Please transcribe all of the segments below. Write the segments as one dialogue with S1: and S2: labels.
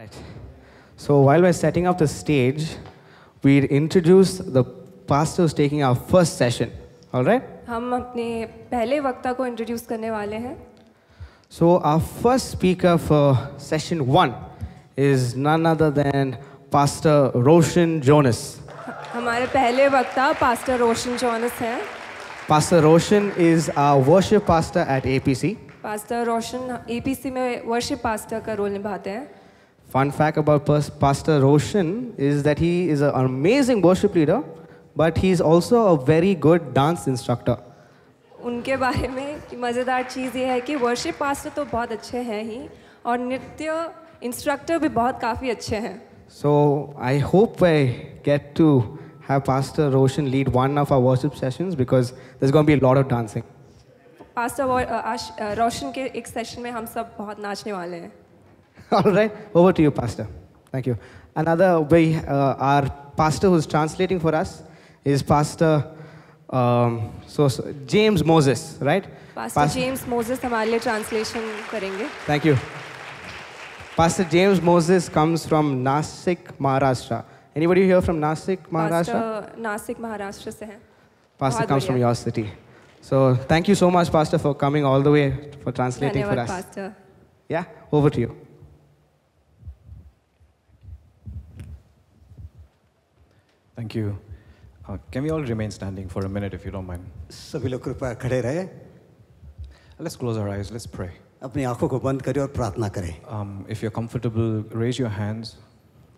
S1: Right. So while we're setting up the stage, we introduce the pastor who's taking our first session. All right?
S2: हम अपने पहले वक्ता को introduce करने वाले हैं.
S1: So our first speaker for session one is none other than Pastor Roshan Jonas.
S2: हमारे पहले वक्ता पास्टर रोशन जॉनस हैं.
S1: Pastor Roshan is our worship pastor at APC.
S2: Pastor Roshan APC में worship pastor का रोल निभाते हैं.
S1: Fun fact about Pastor Roshan is that he is an amazing worship leader, but he's also a very good dance instructor.
S2: उनके बारे में मजेदार चीज ये है कि worship pastor तो बहुत अच्छे हैं ही और नृत्य instructor भी बहुत काफी अच्छे हैं.
S1: So I hope I get to have Pastor Roshan lead one of our worship sessions because there's going to be a lot of dancing.
S2: Pastor uh, uh, Roshan के एक session में हम सब बहुत नाचने वाले हैं.
S1: All right, over to you, Pastor. Thank you. Another way, uh, our pastor who's translating for us is Pastor um, so, so, James Moses, right? Pastor, Pastor
S2: James Moses हमारे लिए translation करेंगे.
S1: Thank you. Pastor James Moses comes from Nasik, Maharashtra. Anybody here from Nasik, Maharashtra?
S2: Pastor Nasik, Maharashtra से हैं. Pastor comes from your
S1: city. So thank you so much, Pastor, for coming all the way for translating for us. Pastor. Yeah, over to you. Thank you.
S3: Uh, can we all remain standing for a minute if you don't mind? सभी लोग कृपया खड़े रहे Let's close our eyes. Let's pray. अपनी आंखों को बंद करें और प्रार्थना करें Um, if you're comfortable, raise your hands.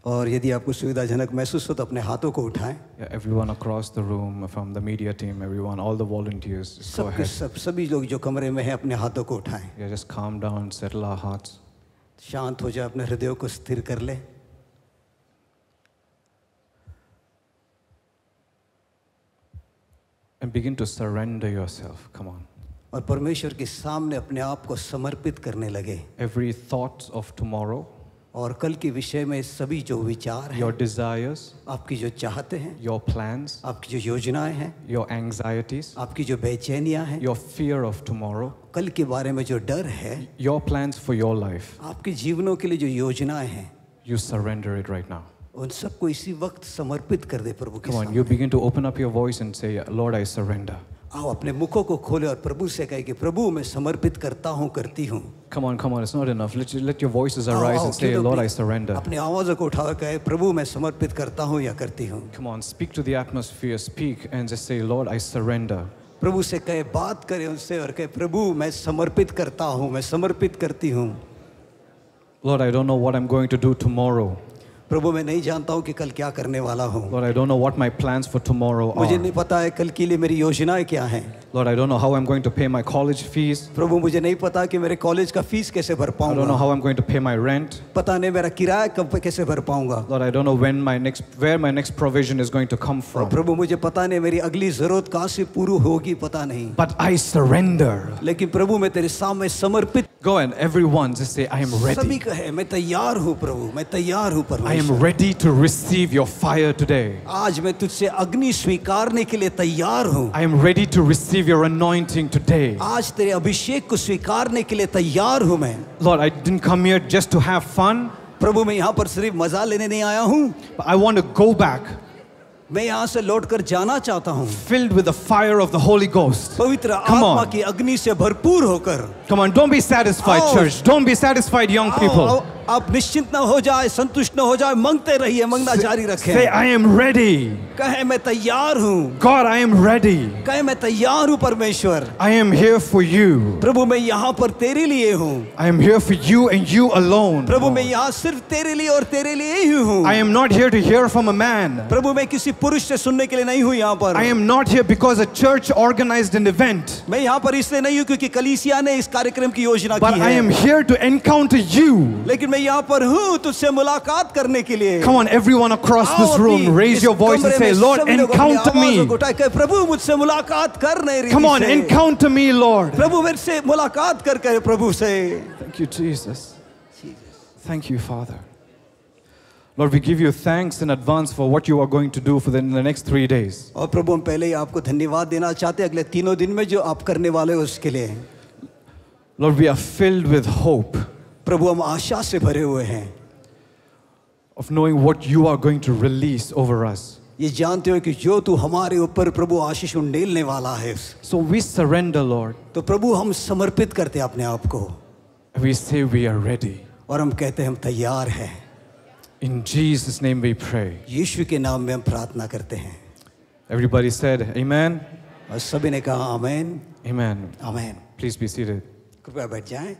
S3: और यदि आपको सुविधाजनक महसूस हो तो अपने हाथों को उठाएं Yeah, everyone across the room, from the media team, everyone, all the volunteers, सब go ahead. सब सभी लोग जो कमरे में हैं अपने हाथों को उठाएं Yeah, just calm down, settle our hearts. शांत हो जाए अपने हृदयों को स्थिर कर लें and begin to surrender yourself. Come on. और परमेश्वर के सामने अपने आप को समर्पित करने लगे एवरी थॉट ऑफ टुमारो और कल के विषय में सभी जो विचार हैं योर डिजायर्स आपकी जो चाहते हैं योर प्लान्स आपकी जो योजनाएं हैं योर एंग्जाइटीज आपकी जो बेचैनियां हैं योर फियर ऑफ टुमारो कल के बारे में जो डर है your plans for your life आपके जीवनों के लिए जो योजनाएं हैं you surrender it right now उन सबको इसी वक्त समर्पित कर दे प्रभु के Come on, you begin to open up your voice and say, Lord, I surrender. आओ अपने मुखों को खोले और प्रभु से कहे कि प्रभु मैं समर्पित करता हूँ करती हूँ Come on, come on, it's not enough. Let, let your voices arise and say, Lord, I surrender. अपने आवाजों को उठाकर कहे प्रभु मैं समर्पित करता हूँ या करती हूँ Come on, speak to the atmosphere, speak and just say, Lord, I surrender. प्रभु से कहे बात करें उनसे और कहे प्रभु मैं समर्पित करता हूँ मैं समर्पित करती हूँ Lord, I don't know what I'm going to do tomorrow. प्रभु मैं नहीं जानता हूँ कि कल क्या करने वाला हूँ Lord, I don't know what my plans for tomorrow are. मुझे नहीं पता है कल के लिए मेरी योजनाएं क्या हैं Lord, I don't know how I'm going to pay my college fees. प्रभु मुझे नहीं पता कि मेरे कॉलेज का फीस कैसे भर I don't know पाऊंगा how I'm going to pay my rent. पता नहीं मेरा किराया कब कैसे भर पाऊंगा Lord, I don't know when my next, where my next provision is going to come और from. प्रभु मुझे पता नहीं मेरी अगली जरूरत कहाँ से पूरी होगी पता नहीं But I surrender. लेकिन प्रभु मैं तेरे सामने समर्पित Go and everyone just say, I am सभी ready. कहे मैं तैयार हूँ प्रभु मैं तैयार हूँ I am ready to receive your fire today. आज मैं तुझसे अग्नि स्वीकारने के लिए तैयार हूँ I am ready to receive your anointing today. आज तेरे अभिषेक को स्वीकारने के लिए तैयार हूँ मैं Lord, I didn't come here just to have fun. प्रभु मैं यहाँ पर सिर्फ मजा लेने नहीं आया हूँ But I want to go back मैं यहाँ से लौटकर जाना चाहता हूँ filled with the fire of the Holy Ghost. पवित्र आत्मा की अग्नि से भरपूर होकर Come on, don't be satisfied, church. Don't be satisfied, young people. आप निश्चिंत न हो जाए संतुष्ट न हो जाए मंगते रहिए मंगना जारी रखें आई एम रेडी कहे मैं तैयार हूँ गॉड आई एम रेडी कहे मैं तैयार हूँ परमेश्वर I am here for you प्रभु मैं यहाँ पर तेरे लिए हूँ I am here for you and you alone प्रभु मैं यहाँ सिर्फ तेरे लिए और तेरे लिए ही हूँ I am not here to hear from a man प्रभु मैं किसी पुरुष से सुनने के लिए नहीं हूँ यहाँ पर I am not here because a church organise an event मैं यहाँ पर इसलिए नहीं हूँ क्योंकि कलीसिया ने इस कार्यक्रम की योजना की I am here to encounter you लेकिन मैं यहाँ पर हूँ तुझसे मुलाकात करने के लिए Come on, everyone across this room, raise your voice and say, Lord, encounter me. प्रभु मुझसे मुलाकात कर नहीं रही. Come on, encounter me, Lord. प्रभु मेरे मुलाकात कर कर प्रभु से Thank you, Jesus. Thank you, Father. Lord, we give you thanks in advance for what you are going to do for the, in the next three days. और प्रभु हम पहले ही आपको धन्यवाद देना चाहते हैं अगले तीनों दिन में जो आप करने वाले हो उसके लिए Lord, we are filled with hope. प्रभु हम आशा से भरे हुए हैं of knowing what you are going to release over us. ये जानते हो कि जो तू हमारे ऊपर प्रभु आशीष उंडेलने वाला है सो वी सरेंडर लॉर्ड तो प्रभु हम समर्पित करते हैं अपने आप को वी से वी आर रेडी और हम कहते हैं हम तैयार हैं in Jesus name we pray यीशु के नाम में हम प्रार्थना करते हैं एवरीबॉडी सेड आमेन और सभी ने कहा amen amen amen please be seated कृपया बैठ जाएं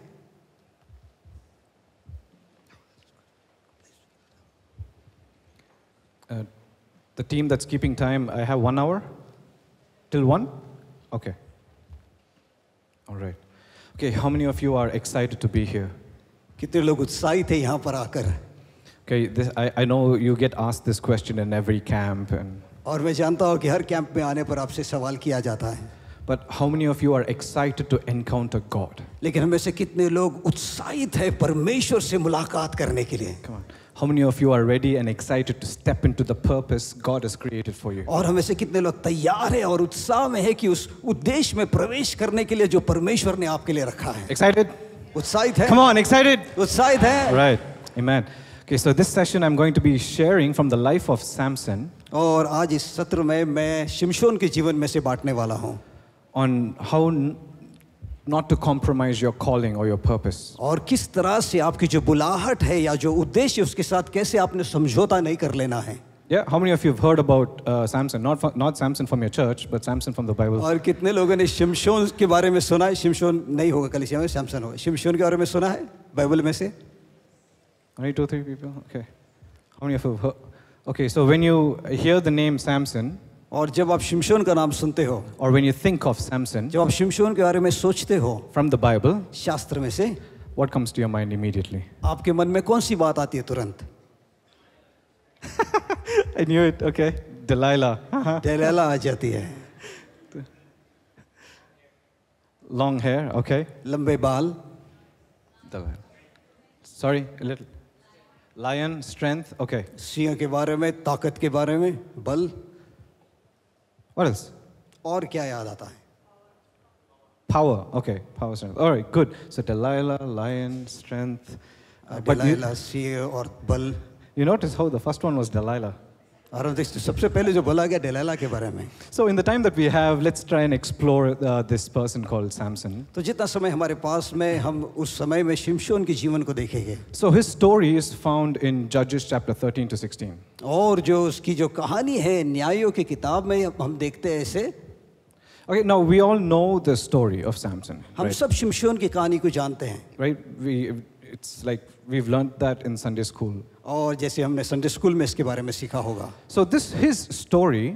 S3: Uh, the team that's keeping time, I have one hour? Till one? Okay. All right. Okay, how many of you are excited to be here? कितने लोग उत्साहित हैं यहाँ पर आकर? Okay, this, I, I know you get asked this question in every camp and. और मैं जानता हूँ कि हर कैंप में आने पर आपसे सवाल किया जाता है. But how many of you are excited to encounter God? लेकिन कितने लोग उत्साहित हैं परमेश्वर से मुलाकात करने के लिए Come on. How many of you are ready and excited to step into the purpose God has created for you? और कितने लोग तैयार हैं और उत्साह में है कि उस उद्देश्य में प्रवेश करने के लिए जो परमेश्वर ने आपके लिए रखा है Excited? उत्साहित है Come on, excited? उत्साहित है Right. Amen. Okay, so this session I'm going to be sharing from the life of Samson. और आज इस सत्र में मैं शिमशोन के जीवन में से बांटने वाला हूँ on how not to compromise your calling or your purpose. और किस तरह से आपकी जो बुलाहट है या जो उद्देश्य उसके साथ कैसे आपने समझौता नहीं कर लेना है Yeah, how many of you have heard about uh, Samson? Not from, not Samson from your church, but Samson from the Bible. और कितने लोगों ने शिमशोन के बारे में सुना है? शिमशोन नहीं होगा में, सैमसन होगा। शिमशोन के बारे में सुना है में से? Only two, three people. Okay. How many of you have heard? Okay, so when you hear the name Samson, और जब आप शिमशोन का नाम सुनते हो और when you think of Samson जब आप शिमशोन के बारे में सोचते हो फ्रॉम द बाइबल शास्त्र में से what comes to your mind immediately आपके मन में कौन सी बात आती है तुरंत I knew it okay Delilah Delilah आ जाती है लॉन्ग हेयर ओके लंबे बाल sorry little lion strength okay सिंह के बारे में ताकत के बारे में बल What else? Or क्या याद Power. Okay, power strength. All right, good. So Delilah, lion, strength. Uh, uh Delilah, you, You notice how the first one was Delilah. सबसे पहले जो बोला गया डेलाला के बारे में so in the time that we have let's try and explore this person called Samson तो जितना समय हमारे पास में हम उस समय में शिमशोन के जीवन को देखेंगे so his story is found in जजेस चैप्टर 13 टू 16 और जो उसकी जो कहानी है न्यायों की किताब में हम देखते हैं ऐसे Okay, now we all know the story of Samson. हम right? सब शिमशोन की कहानी को जानते हैं. Right? We, it's like we've learned that in Sunday school. और जैसे हमने संडे स्कूल में इसके बारे में सीखा होगा so this his story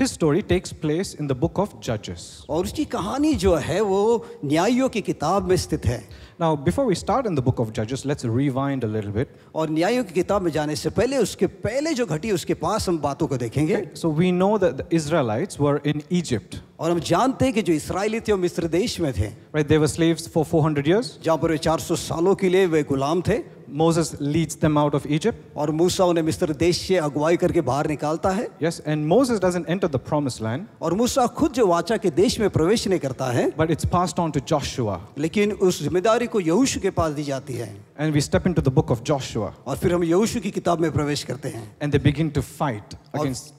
S3: His story takes place in the book of Judges. और उसकी कहानी जो है वो न्यायियों की किताब में स्थित है Now before we start in the book of Judges, let's rewind a little bit. और न्यायियों की किताब में जाने से पहले उसके पहले जो घटी उसके पास हम बातों को देखेंगे okay, So we know that the Israelites were in Egypt. और हम जानते हैं कि जो इस्राएली थे वो मिस्र देश में थे right, they were slaves for 400 years. जहाँ पर वे 400 सालों के लिए वे गुलाम थे Moses leads them out of Egypt. और मूसा उन्हें मिस्र देश से अगुवाई करके बाहर निकालता है Yes, and Moses doesn't enter the promised land, और मूसा खुद जो वाचा के देश में प्रवेश नहीं करता है but it's passed on to Joshua. लेकिन उस जिम्मेदारी को यहूश के पास दी जाती है And we step into the book of Joshua, और फिर हम यहूश की किताब में प्रवेश करते हैं and they begin to fight और- against.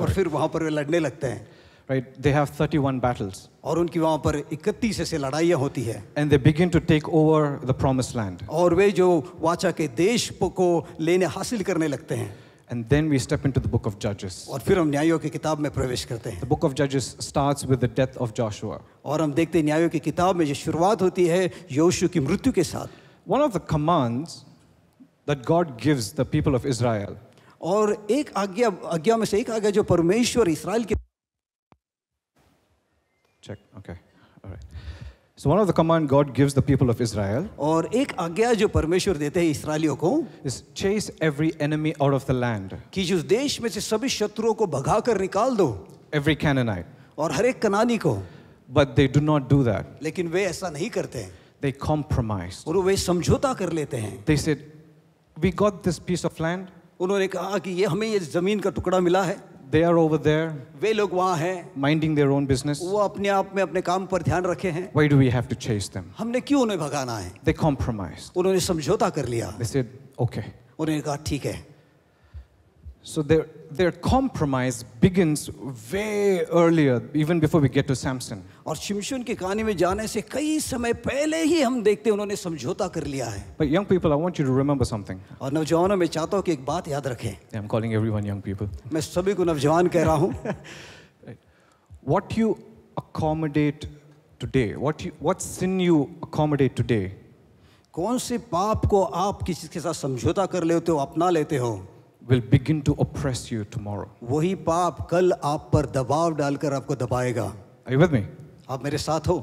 S3: और फिर वहां पर वे लड़ने लगते हैं right? They have 31 battles. aur unki wahan par 31 aise ladaiyan hoti hai And they begin to take over the promised land. aur ve jo vacha ke desh ko lene hasil karne lagte hain And then we step into the book of Judges. aur fir hum nyayon ki kitab mein pravesh karte hain The book of Judges starts with the death of Joshua. aur hum dekhte hain nyayon ki kitab mein jo shuruaat hoti hai yoshua ki mrityu ke sath One of the commands that God gives the people of Israel और एक आज्ञा आज्ञा में से एक आज्ञा जो परमेश्वर इसराइल के Check. Okay. All right. So one of the command God gives the people of Israel और एक आज्ञा जो परमेश्वर देते हैं इसराइलियों को is chase every enemy out of the land. कि जो देश में से सभी शत्रुओं को भगा कर निकाल दो every Canaanite. और हर एक कनानी को But they do not do that. लेकिन वे ऐसा नहीं करते हैं They compromise. और वे समझौता कर लेते हैं They said, we got this piece of land. उन्होंने कहा कि ये हमें ये जमीन का टुकड़ा मिला है दे आर ओवर देयर वे लोग वहां हैं माइंडिंग देयर ओन बिजनेस वो अपने आप में अपने काम पर ध्यान रखे हैं why do we have to chase them हमने क्यों उन्हें भगाना है दे कॉम्प्रोमाइज उन्होंने समझौता कर लिया दे सेड ओके उन्होंने कहा ठीक है So their, their compromise begins way earlier, even before we get to Samson. और शिमशोन की कहानी में जाने से कई समय पहले ही हम देखते हैं उन्होंने समझौता कर लिया है But young people, I want you to remember something. और नौजवानों में चाहता हूँ कि एक बात याद रखें Yeah, I'm calling everyone young people. मैं सभी को नौजवान कह रहा हूँ What you accommodate today, what, you, what sin you accommodate today, कौन से पाप को आप किसी के साथ समझौता कर लेते हो अपना लेते हो will begin to oppress you tomorrow. वही पाप कल आप पर दबाव डालकर आपको दबाएगा. Are you with me? आप मेरे साथ हो?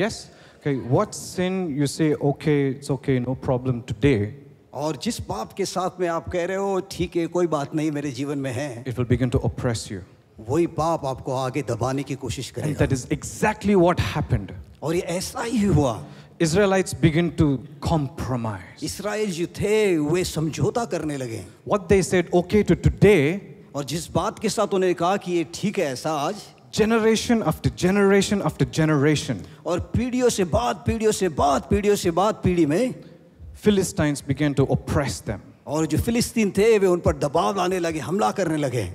S3: Yes. Okay, what sin you say, okay, it's okay, no problem today. और जिस पाप के साथ में आप कह रहे हो ठीक है कोई बात नहीं मेरे जीवन में है it will begin to oppress you वही पाप आपको आगे दबाने की कोशिश करेगा that is exactly what happened और ये ऐसा ही हुआ Israelites begin to compromise. Israel जो थे वे समझौता करने लगे What they said okay to today, और जिस बात के साथ उन्हें कहा कि ये ठीक है ऐसा आज generation after generation after generation, और पीढ़ियों से बाद पीढ़ियों से बाद पीढ़ियों से बाद पीढ़ी में Philistines began to oppress them. और जो फिलिस्तीन थे वे उन पर दबाव लाने लगे हमला करने लगे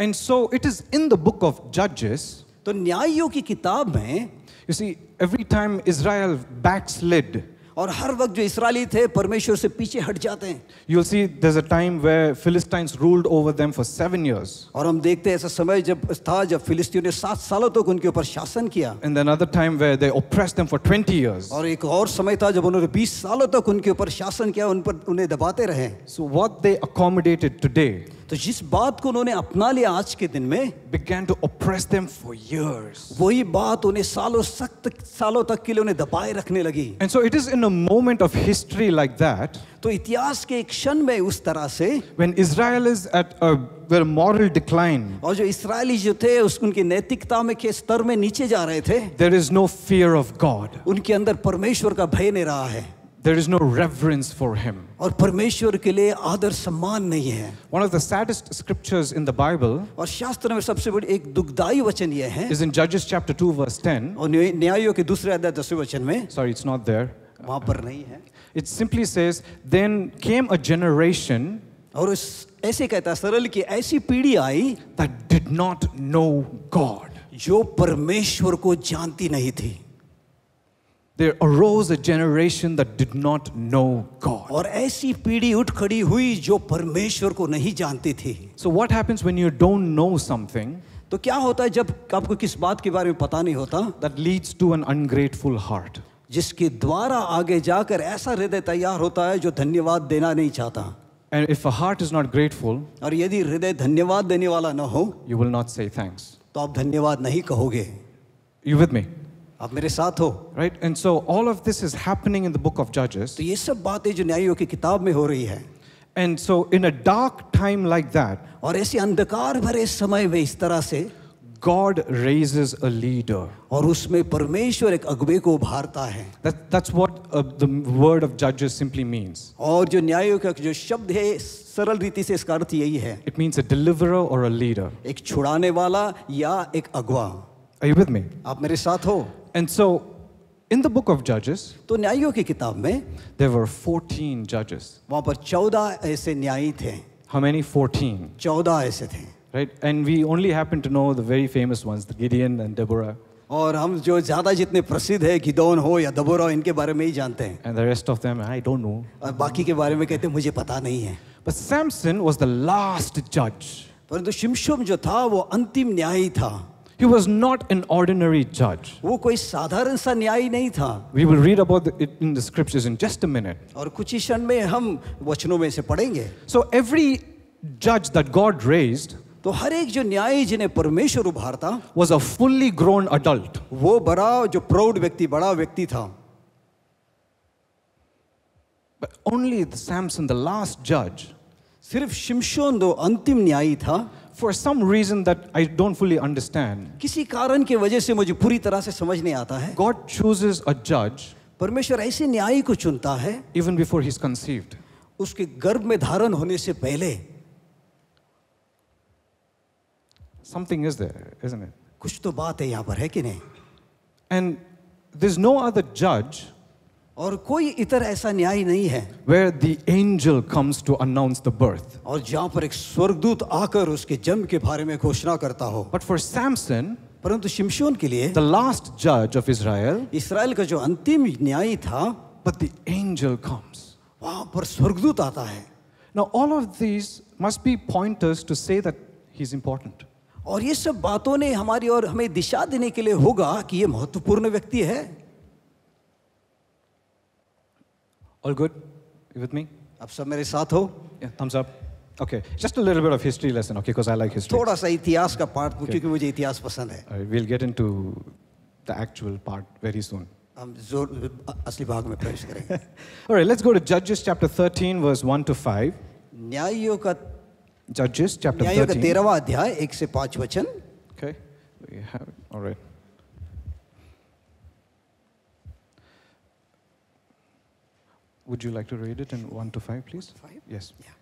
S3: And so it is in the book of Judges तो न्यायियों की किताब में You see, every time Israel backslid, और हर वक्त जो इसराइली थे परमेश्वर से पीछे हट जाते हैं you see there a time where Philistines ruled over them for 7 years और हम देखते हैं ऐसा समय जब था जब फिलिस्तीनियों ने 7 सालों तक उनके ऊपर शासन किया and another time where they oppressed them for 20 years और एक और समय था जब उन्होंने 20 सालों तक उनके ऊपर शासन किया उन पर उन्हें दबाते रहे so what they accommodated today तो जिस बात को उन्होंने अपना लिया आज के दिन में began to oppress them for years वही बात उन्हें सालों सख्त सालों तक के लिए उन्हें दबाए रखने लगी and so it is in a moment of history like that तो इतिहास के एक क्षण में उस तरह से when Israel is at a their moral decline और जो इसराइली जो थे उस उनकी नैतिकता में के स्तर में नीचे जा रहे थे there is no fear of God उनके अंदर परमेश्वर का भय नहीं रहा है There is no reverence for him. और परमेश्वर के लिए आदर सम्मान नहीं है One of the saddest scriptures in the Bible और शास्त्र में सबसे बड़ी एक दुखदाई वचन यह है is in Judges chapter 2 verse 10 और न्यायों के दूसरे अध्याय दसवें वचन में Sorry it's not there वहां पर नहीं है It simply says then came a generation और उस ऐसे कहता सरल की ऐसी पीढ़ी आई that did not know God जो परमेश्वर को जानती नहीं थी there arose a generation that did not know God. और ऐसी पीढ़ी उठ खड़ी हुई जो परमेश्वर को नहीं जानती थी So what happens when you don't know something? तो क्या होता है जब आपको किस बात के बारे में पता नहीं होता That leads to an ungrateful heart. जिसके द्वारा आगे जाकर ऐसा हृदय तैयार होता है जो धन्यवाद देना नहीं चाहता And if a heart is not grateful, और यदि हृदय धन्यवाद देने वाला न हो you will not say thanks. तो आप धन्यवाद नहीं कहोगे You with me? आप मेरे साथ हो right and so all of this is happening in the book of जजेस तो ये सब बातें जो न्यायियों की किताब में हो रही है and so in a dark time like that और ऐसे अंधकार भरे समय में इस तरह से God raises a leader. और उसमें परमेश्वर एक अगुवे को उभारता है That, that's what uh, the word of judges simply means. और जो न्यायों का जो शब्द है सरल रीति से इसका अर्थ यही है It means a deliverer or a leader. एक छुड़ाने वाला या एक अगवा Are you with me? आप मेरे साथ हो And so in the book of Judges, तो न्यायियों की किताब में there were 14 judges. वहाँ पर 14 ऐसे न्यायी थे. How many 14? 14 ऐसे थे. Right? And we only happen to know the very famous ones, the Gideon and Deborah. और हम जो ज्यादा जितने प्रसिद्ध है गिदोन हो या दबोरा इनके बारे में ही जानते हैं and the rest of them I don't know और बाकी के बारे में कहते हैं मुझे पता नहीं है but Samson was the last जज परंतु शिमशोम जो था वो अंतिम न्यायी था He was not an ordinary judge. वो कोई साधारण सा न्याय नहीं था. We will read about it in the scriptures in just a minute. और कुछ ही क्षण में हम वचनों में से पढ़ेंगे. So every judge that God raised तो हर एक जो न्याय जिन्हें परमेश्वर उभारता was a fully grown adult वो बड़ा जो प्राउड व्यक्ति बड़ा व्यक्ति था but only Samson the last जज सिर्फ शिमशोन दो अंतिम न्यायी था for some reason that I don't fully understand, किसी कारण के वजह से मुझे पूरी तरह से समझ नहीं आता है God chooses a judge परमेश्वर ऐसे न्यायी को चुनता है even before he's conceived. उसके गर्भ में धारण होने से पहले Something is there, isn't it? कुछ तो बात है यहाँ पर है कि नहीं And there's no other judge और कोई इतर ऐसा न्याय नहीं है where the angel comes to announce the birth और जहां पर एक स्वर्गदूत आकर उसके जन्म के बारे में घोषणा करता हो बट फॉर सैमसन परंतु शिमशोन के लिए द लास्ट जज ऑफ इसराइल इसराइल का जो अंतिम न्याय था बट द एंजल कम्स वहां पर स्वर्गदूत आता है now all of this must be pointers to say that he is important और ये सब बातों ने हमारी और हमें दिशा देने के लिए होगा कि ये महत्वपूर्ण व्यक्ति है All good? You with me? आप सब मेरे साथ हो? Yeah, thumbs up. Okay, just a little bit of history lesson, okay, because I like history. थोड़ा सा इतिहास का पार्ट okay. क्योंकि मुझे इतिहास पसंद है. Right, we'll get into the actual part very soon. हम जोर असली भाग में प्रवेश करेंगे. All right, let's go to Judges chapter 13 verse 1 to 5. न्यायियों का Judges chapter 13. न्यायियों का 13वां अध्याय एक से पांच वचन. Okay, we have it. All right. Would you like to read it in one to five, please? Five? Yes. Yeah.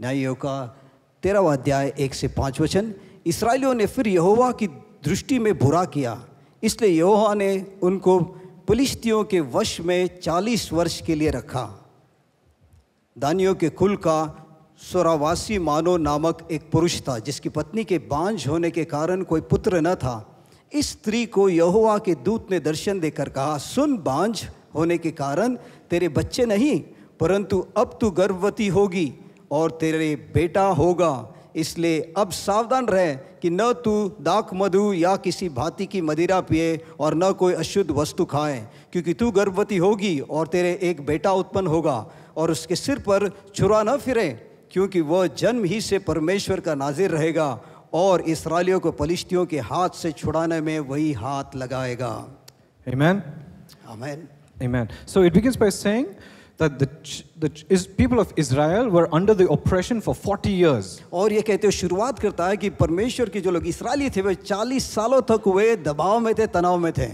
S3: न्यायों का तेरहवा अध्याय एक से पांच वचन इसराइलियों ने फिर यहोवा की दृष्टि में बुरा किया इसलिए यहोवा ने उनको पुलिस्तियों के वश में चालीस वर्ष के लिए रखा दानियों के कुल का सोरावासी मानो नामक एक पुरुष था जिसकी पत्नी के बांझ होने के कारण कोई पुत्र न था इस स्त्री को यहोवा के दूत ने दर्शन देकर कहा सुन बांझ होने के कारण तेरे बच्चे नहीं परंतु अब तू गर्भवती होगी और तेरे बेटा होगा इसलिए अब सावधान रहे कि न तू दाक मधु या किसी भांति की मदिरा पिए और न कोई अशुद्ध वस्तु खाए क्योंकि तू गर्भवती होगी और तेरे एक बेटा उत्पन्न होगा और उसके सिर पर छुरा न फिरे क्योंकि वह जन्म ही से परमेश्वर का नाजिर रहेगा और इसराइलियों को पलिश्तियों के हाथ से छुड़ाने में वही हाथ लगाएगा Amen. Amen. Amen. So it begins by saying that the, the people of Israel were under the oppression for 40 years. और ये कहते हो शुरुआत करता है कि परमेश्वर के जो लोग इसराइली थे वे 40 सालों तक वे दबाव में थे तनाव में थे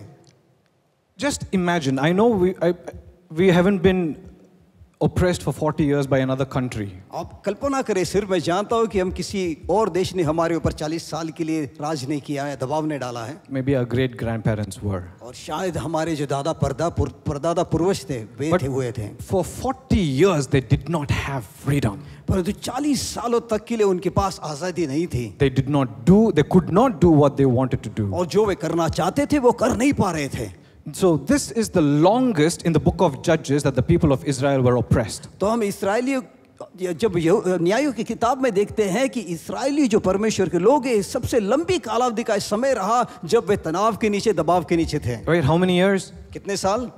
S3: Just imagine, I know we, I, we haven't been oppressed for 40 years by another country. आप कल्पना करें सिर्फ मैं जानता हूँ कि हम किसी और देश ने हमारे ऊपर 40 साल के लिए राज नहीं किया है दबाव ने डाला है Maybe our great grandparents were. और शायद हमारे जो दादा परदा परदादा पूर्वज थे वे थे हुए थे For 40 years they did not have freedom. परंतु 40 सालों तक के लिए उनके पास आजादी नहीं थी They did not do, they could not do what they wanted to do. और जो वे करना चाहते थे वो कर नहीं पा रहे थे So this is the longest in the book of Judges that the people of Israel were oppressed. तो हम इसराइलियों जब न्यायों की किताब में देखते हैं कि इसराइली जो परमेश्वर के लोग हैं सबसे लंबी कालावधि का समय रहा जब वे तनाव के नीचे दबाव के नीचे थे right, how many years? कितने साल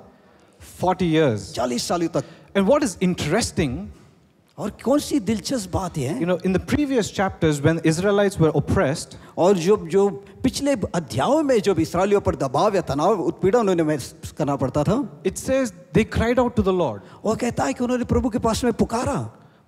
S3: 40 years. चालीस सालों तक And what is interesting और कौन सी दिलचस्प बात है you know in the previous chapters when Israelites were oppressed और जो जो पिछले अध्यायों में जो इसराइलियों पर दबाव या तनाव उत्पीड़न उन्हें करना पड़ता था it says they cried out to the Lord और कहता है कि उन्होंने प्रभु के पास में पुकारा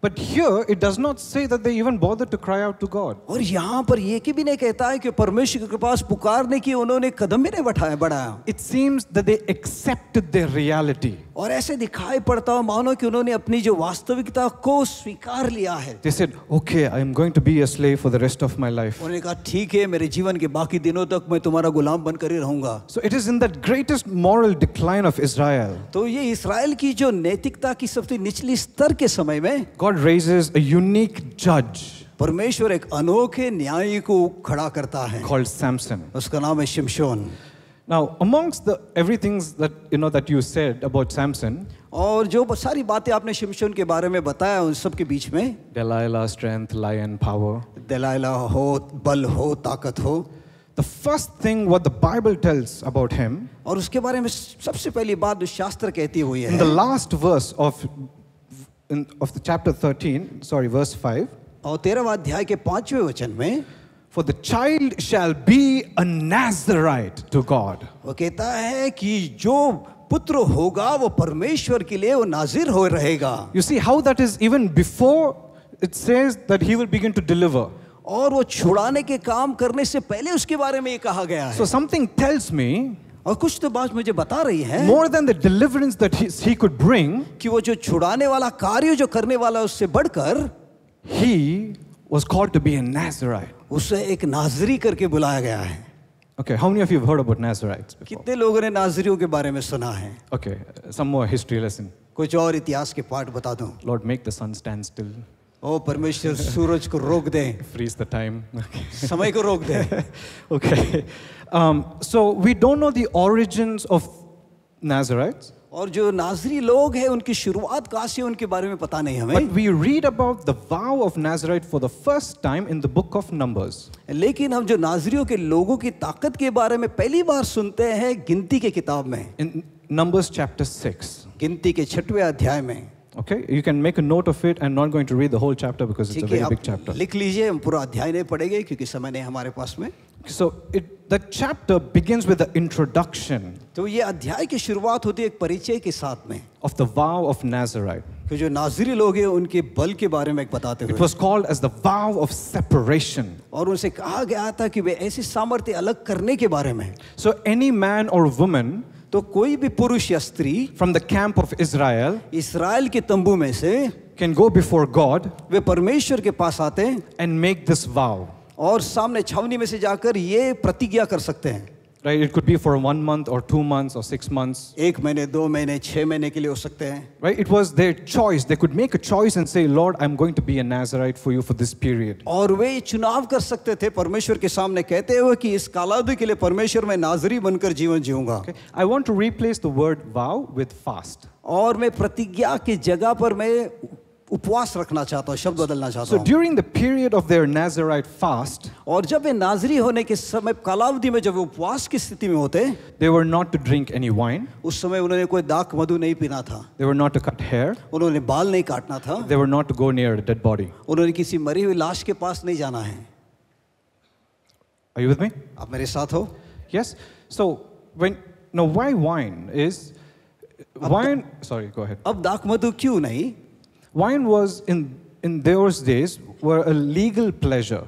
S3: But here it does not say that they even bothered to cry out to God. और यहाँ पर ये कि भी नहीं कहता है कि परमेश्वर के पास पुकारने की उन्होंने कदम भी नहीं बढ़ाया बढ़ाया. It seems that they accepted their reality. और ऐसे दिखाई पड़ता है मानो कि उन्होंने अपनी जो वास्तविकता को स्वीकार लिया है. They said, okay, I am going to be a slave for the rest of my life. उन्होंने कहा ठीक है मेरे जीवन के बाकी दिनों तक मैं तुम्हारा गुलाम बनकर ही रहूंगा. So it is in that greatest moral decline of Israel. तो ये इसराइल की जो नैतिकता की सबसे निचली स्तर के समय में God God raises a unique judge परमेश्वर एक अनोखे न्यायी को खड़ा करता है called Samson. उसका नाम है शिमशोन Now, amongst the everything that you know that you said about Samson, और जो सारी बातें आपने शिमशोन के बारे में बताया उन सब के बीच में Delilah strength, lion power. Delilah हो बल हो ताकत हो The first thing what the Bible tells about him, और उसके बारे में सबसे पहली बात जो शास्त्र कहती हुई है in the last verse of in, of the chapter 13, sorry, verse 5. और तेरहवा अध्याय के पांचवें वचन में For the child shall be a Nazarite to God. वो कहता है कि जो पुत्र होगा वो परमेश्वर के लिए वो नाजिर हो रहेगा You see how that is even before it says that he will begin to deliver. और वो छुड़ाने के काम करने से पहले उसके बारे में ये कहा गया है. So something tells me और कुछ तो बात मुझे बता रही है more than the deliverance that he could bring कि वो जो छुड़ाने वाला कार्य जो करने वाला उससे बढ़कर he was called to be a Nazirite उसे एक नाजरी करके बुलाया गया है Okay, how many of you have heard about Nazarites before? कितने लोगों ने नाजरियों के बारे में सुना है? Okay, some more history lesson. कुछ और इतिहास के पाठ बता दूं. Lord, make the sun stand still. ओ परमेश्वर सूरज को रोक दें फ्रीज द टाइम समय को रोक दे okay so we don't know the origins of Nazirites और जो नाजरी लोग हैं उनकी शुरुआत कहाँ से उनके बारे में पता नहीं हमें we read about the vow of Nazirite for the first time in the book of Numbers लेकिन हम जो नाजरियों के लोगों की ताकत के बारे में पहली बार सुनते हैं गिनती के किताब में इन नंबर्स चैप्टर सिक्स गिनती के छठवें अध्याय में Okay, you can make a note of it. I'm not going to read the whole chapter because it's a very big chapter. लिख लीजिए हम पूरा अध्याय नहीं पढ़ेंगे क्योंकि समय नहीं हमारे पास में. So it, the chapter begins with the introduction. तो ये अध्याय की शुरुआत होती है एक परिचय के साथ में. Of the vow of Nazarite. कि जो नाजरी लोग हैं उनके बल के बारे में एक बताते हुए. It was called as the vow of separation. और उनसे कहा गया था कि वे ऐसी सामर्थ्य अलग करने के बारे में. So any man or woman तो कोई भी पुरुष या स्त्री from the camp of Israel Israel के तंबू में से कैन गो बिफोर गॉड वे परमेश्वर के पास आते हैं एंड मेक दिस वाव और सामने छावनी में से जाकर ये प्रतिज्ञा कर सकते हैं right? It could be for one month or two months or six months. एक महीने दो महीने महीने के लिए हो सकते हैं. Right? It was their choice. They could make a choice and say, Lord, I'm going to be a Nazarite for you for this period. और वे चुनाव कर सकते थे परमेश्वर के सामने कहते हुए कि इस के लिए परमेश्वर मैं नाजरी बनकर जीवन Okay. I want to replace the word vow with fast. और मैं प्रतिज्ञा की जगह पर मैं उपवास रखना चाहता हूं शब्द बदलना चाहता हूँ during the period of their Nazirite fast और जब वे नाजरी होने के समय कालावधि में जब वे उपवास की स्थिति में होते they were not to drink any wine उस समय उन्होंने कोई दाक मधु नहीं पीना था they were not to cut hair उन्होंने बाल नहीं काटना था they were not to go near dead body उन्होंने किसी मरी हुई लाश के पास नहीं जाना है Are you with me? आप मेरे साथ हो yes so when no why wine is wine sorry go ahead अब दाक मधु क्यों नहीं Wine was in, in those days were a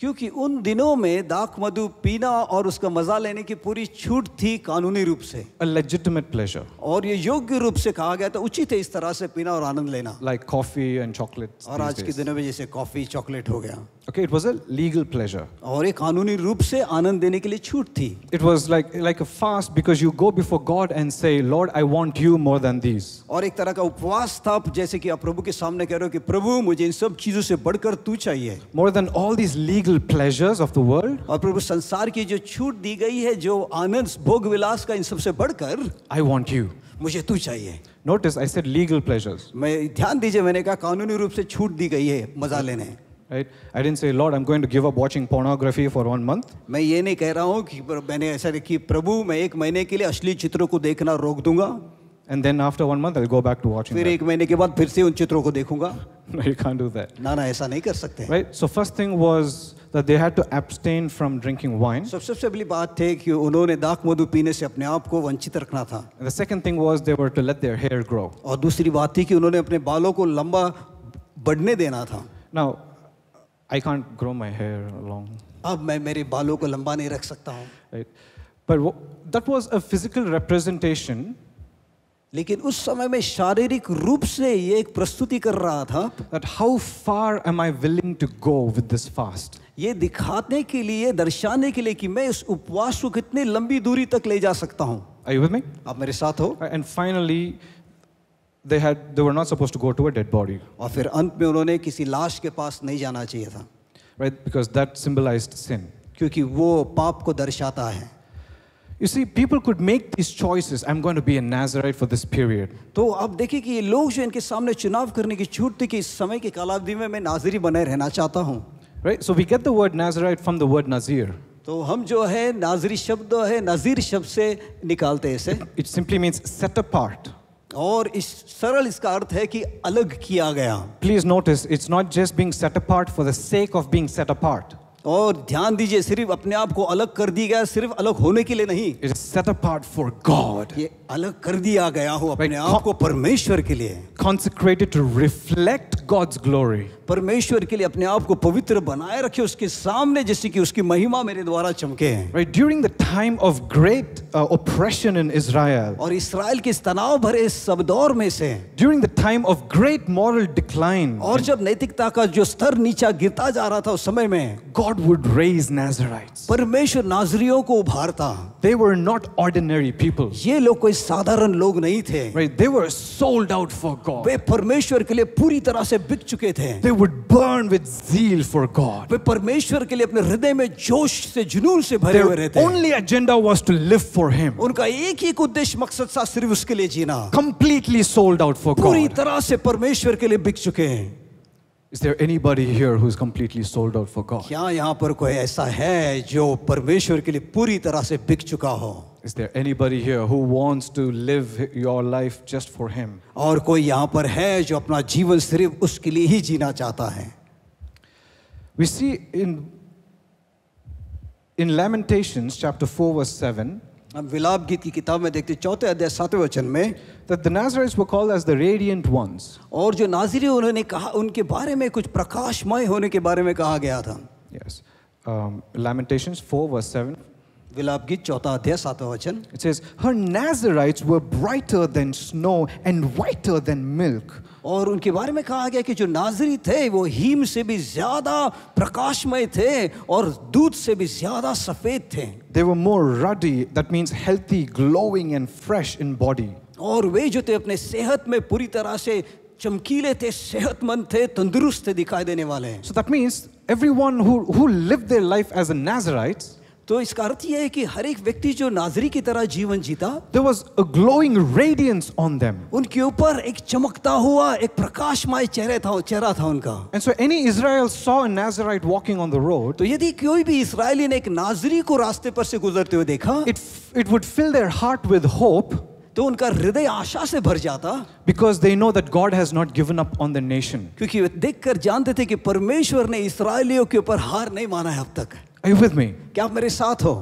S3: क्योंकि उन दिनों में दाक मधु पीना और उसका मजा लेने की पूरी छूट थी कानूनी रूप से लेजिटिमेट प्लेजर और ये योग्य रूप से कहा गया तो उचित है इस तरह से पीना और आनंद लेना लाइक कॉफी एंड चॉकलेट और आज के दिनों में जैसे कॉफी चॉकलेट हो गया Okay, it was a legal pleasure. और ये कानूनी रूप से आनंद देने के लिए छूट थी. It was like like a fast because you go before God and say, Lord, I want you more than these. और एक तरह का उपवास था जैसे कि आप प्रभु के सामने कह रहे हो कि प्रभु मुझे इन सब चीजों से बढ़कर तू चाहिए. More than all these legal pleasures of the world. और प्रभु संसार की जो छूट दी गई है जो आनंद भोग विलास का इन सब से बढ़कर. I want you. मुझे तू चाहिए. Notice I said legal pleasures. मैं ध्यान दीजिए मैंने कहा कानूनी रूप से छूट दी गई है मजा लेने. right? I didn't say, Lord, I'm going to give up watching pornography for one month. मैं ये नहीं कह रहा हूँ कि maine aisa ki prabhu main ek mahine ke liye असली chitron ko dekhna rok dunga And then after one month, I'll go back to watching. fir ek mahine ke baad fir se un chitron ko dekhunga No, you can't do that. na na aisa nahi kar sakte Right. So first thing was that they had to abstain from drinking wine. सबसे sabse pehli baat thi ki unhone daak madu peene se apne aap ko vanchit rakhna tha the second thing was they were to let their hair grow. aur dusri baat thi ki unhone apne baalon ko lamba badhne dena tha Now I can't grow my hair long. अब मैं मेरे बालों को लंबा नहीं रख सकता हूँ right? But that was a physical representation. लेकिन उस समय में शारीरिक रूप से ये एक प्रस्तुति कर रहा था that how far am I willing to go with this fast? ये दिखाने के लिए दर्शाने के लिए कि मैं इस उपवास को कितनी लंबी दूरी तक ले जा सकता हूँ Are you with me? आप मेरे साथ हो? And finally, they had they were not supposed to go to a dead body और फिर अंत में उन्होंने किसी लाश के पास नहीं जाना चाहिए था right because that symbolized sin क्योंकि वो पाप को दर्शाता है You see, people could make these choices. I'm going to be a Nazarite for this period. तो अब देखिए कि ये लोग जो इनके सामने चुनाव करने की छूट थी कि इस समय की कालावधि में मैं नाजरी बने रहना चाहता हूँ Right? So we get the word Nazarite from the word Nazir. तो हम जो है नाजरी शब्द है नजीर शब्द से निकालते हैं इसे. It simply means set apart. और इस सरल इसका अर्थ है कि अलग किया गया please notice it's not just being set apart for the sake of being set apart और ध्यान दीजिए सिर्फ अपने आप को अलग कर दिया गया सिर्फ अलग होने के लिए नहीं it set apart for God ये अलग कर दिया गया हो अपने right. आप को परमेश्वर के लिए consecrated to reflect God's glory परमेश्वर के लिए अपने आप को पवित्र बनाए रखे उसके सामने जैसे कि उसकी महिमा मेरे द्वारा चमके हैं right during the time of great operation in Israel और इसराइल के तनाव भरे सब दौर में से during the time of great moral decline और जब नैतिकता का जो स्तर नीचा गिरता जा रहा था उस समय में गॉड वुड रेज नाइट परमेश्वर नाजरियो को उभारता they were not ordinary people ये लोग कोई साधारण लोग नहीं थे right they were sold out for God वे परमेश्वर के लिए पूरी तरह से बिक चुके थे दे would burn with zeal for God. वे परमेश्वर के लिए अपने हृदय में जोश से जुनून से भरे हुए रहते हैं only agenda was to live for Him, उनका एक ही उद्देश्य मकसद था सिर्फ उसके लिए जीना completely sold out for God. पूरी तरह से परमेश्वर के लिए बिक चुके हैं Is there anybody here who is completely sold out for God? क्या यहाँ पर कोई ऐसा है जो परमेश्वर के लिए पूरी तरह से बिक चुका हो Is there anybody here who wants to live your life just for him? और कोई यहाँ पर है जो अपना जीवन सिर्फ उसके लिए ही जीना चाहता है We see in in Lamentations chapter 4 verse 7 हम विलाप गीत की किताब में देखते चौथे अध्याय सातवें वचन में that the Nazarites were called as the radiant ones और जो नाजरी उन्होंने कहा उनके बारे में कुछ प्रकाशमय होने के बारे में कहा गया था yes um, Lamentations 4 verse 7 विलाप गीत चौथा अध्याय सातवां वचन it says her Nazirites were brighter than snow and whiter than milk और उनके बारे में कहा गया कि जो नाजरी थे वो हीम से भी ज्यादा प्रकाशमय थे और दूध से भी ज्यादा सफेद थे they were more ruddy that means healthy glowing and fresh in body और वे जो थे अपने सेहत में पूरी तरह से चमकीले थे सेहतमंद थे तंदुरुस्त थे दिखाई देने वाले हैं so that means everyone who who lived their life as a Nazirites तो इसका अर्थ यह है कि हर एक व्यक्ति जो नाजरी की तरह जीवन जीता there was a glowing radiance on them उनके ऊपर एक चमकता हुआ एक प्रकाशमय चेहरा था चेहरा था उनका and so any Israel saw Nazirite walking on the road तो यदि कोई भी इसराइली ने एक नाजरी को रास्ते पर से गुजरते हुए देखा it it would fill their heart with hope तो उनका हृदय आशा से भर जाता because they know that God has not given up on the nation क्योंकि देखकर जानते थे कि परमेश्वर ने इसराइलियों के ऊपर हार नहीं माना है अब तक Are you with me? क्या आप मेरे साथ हो?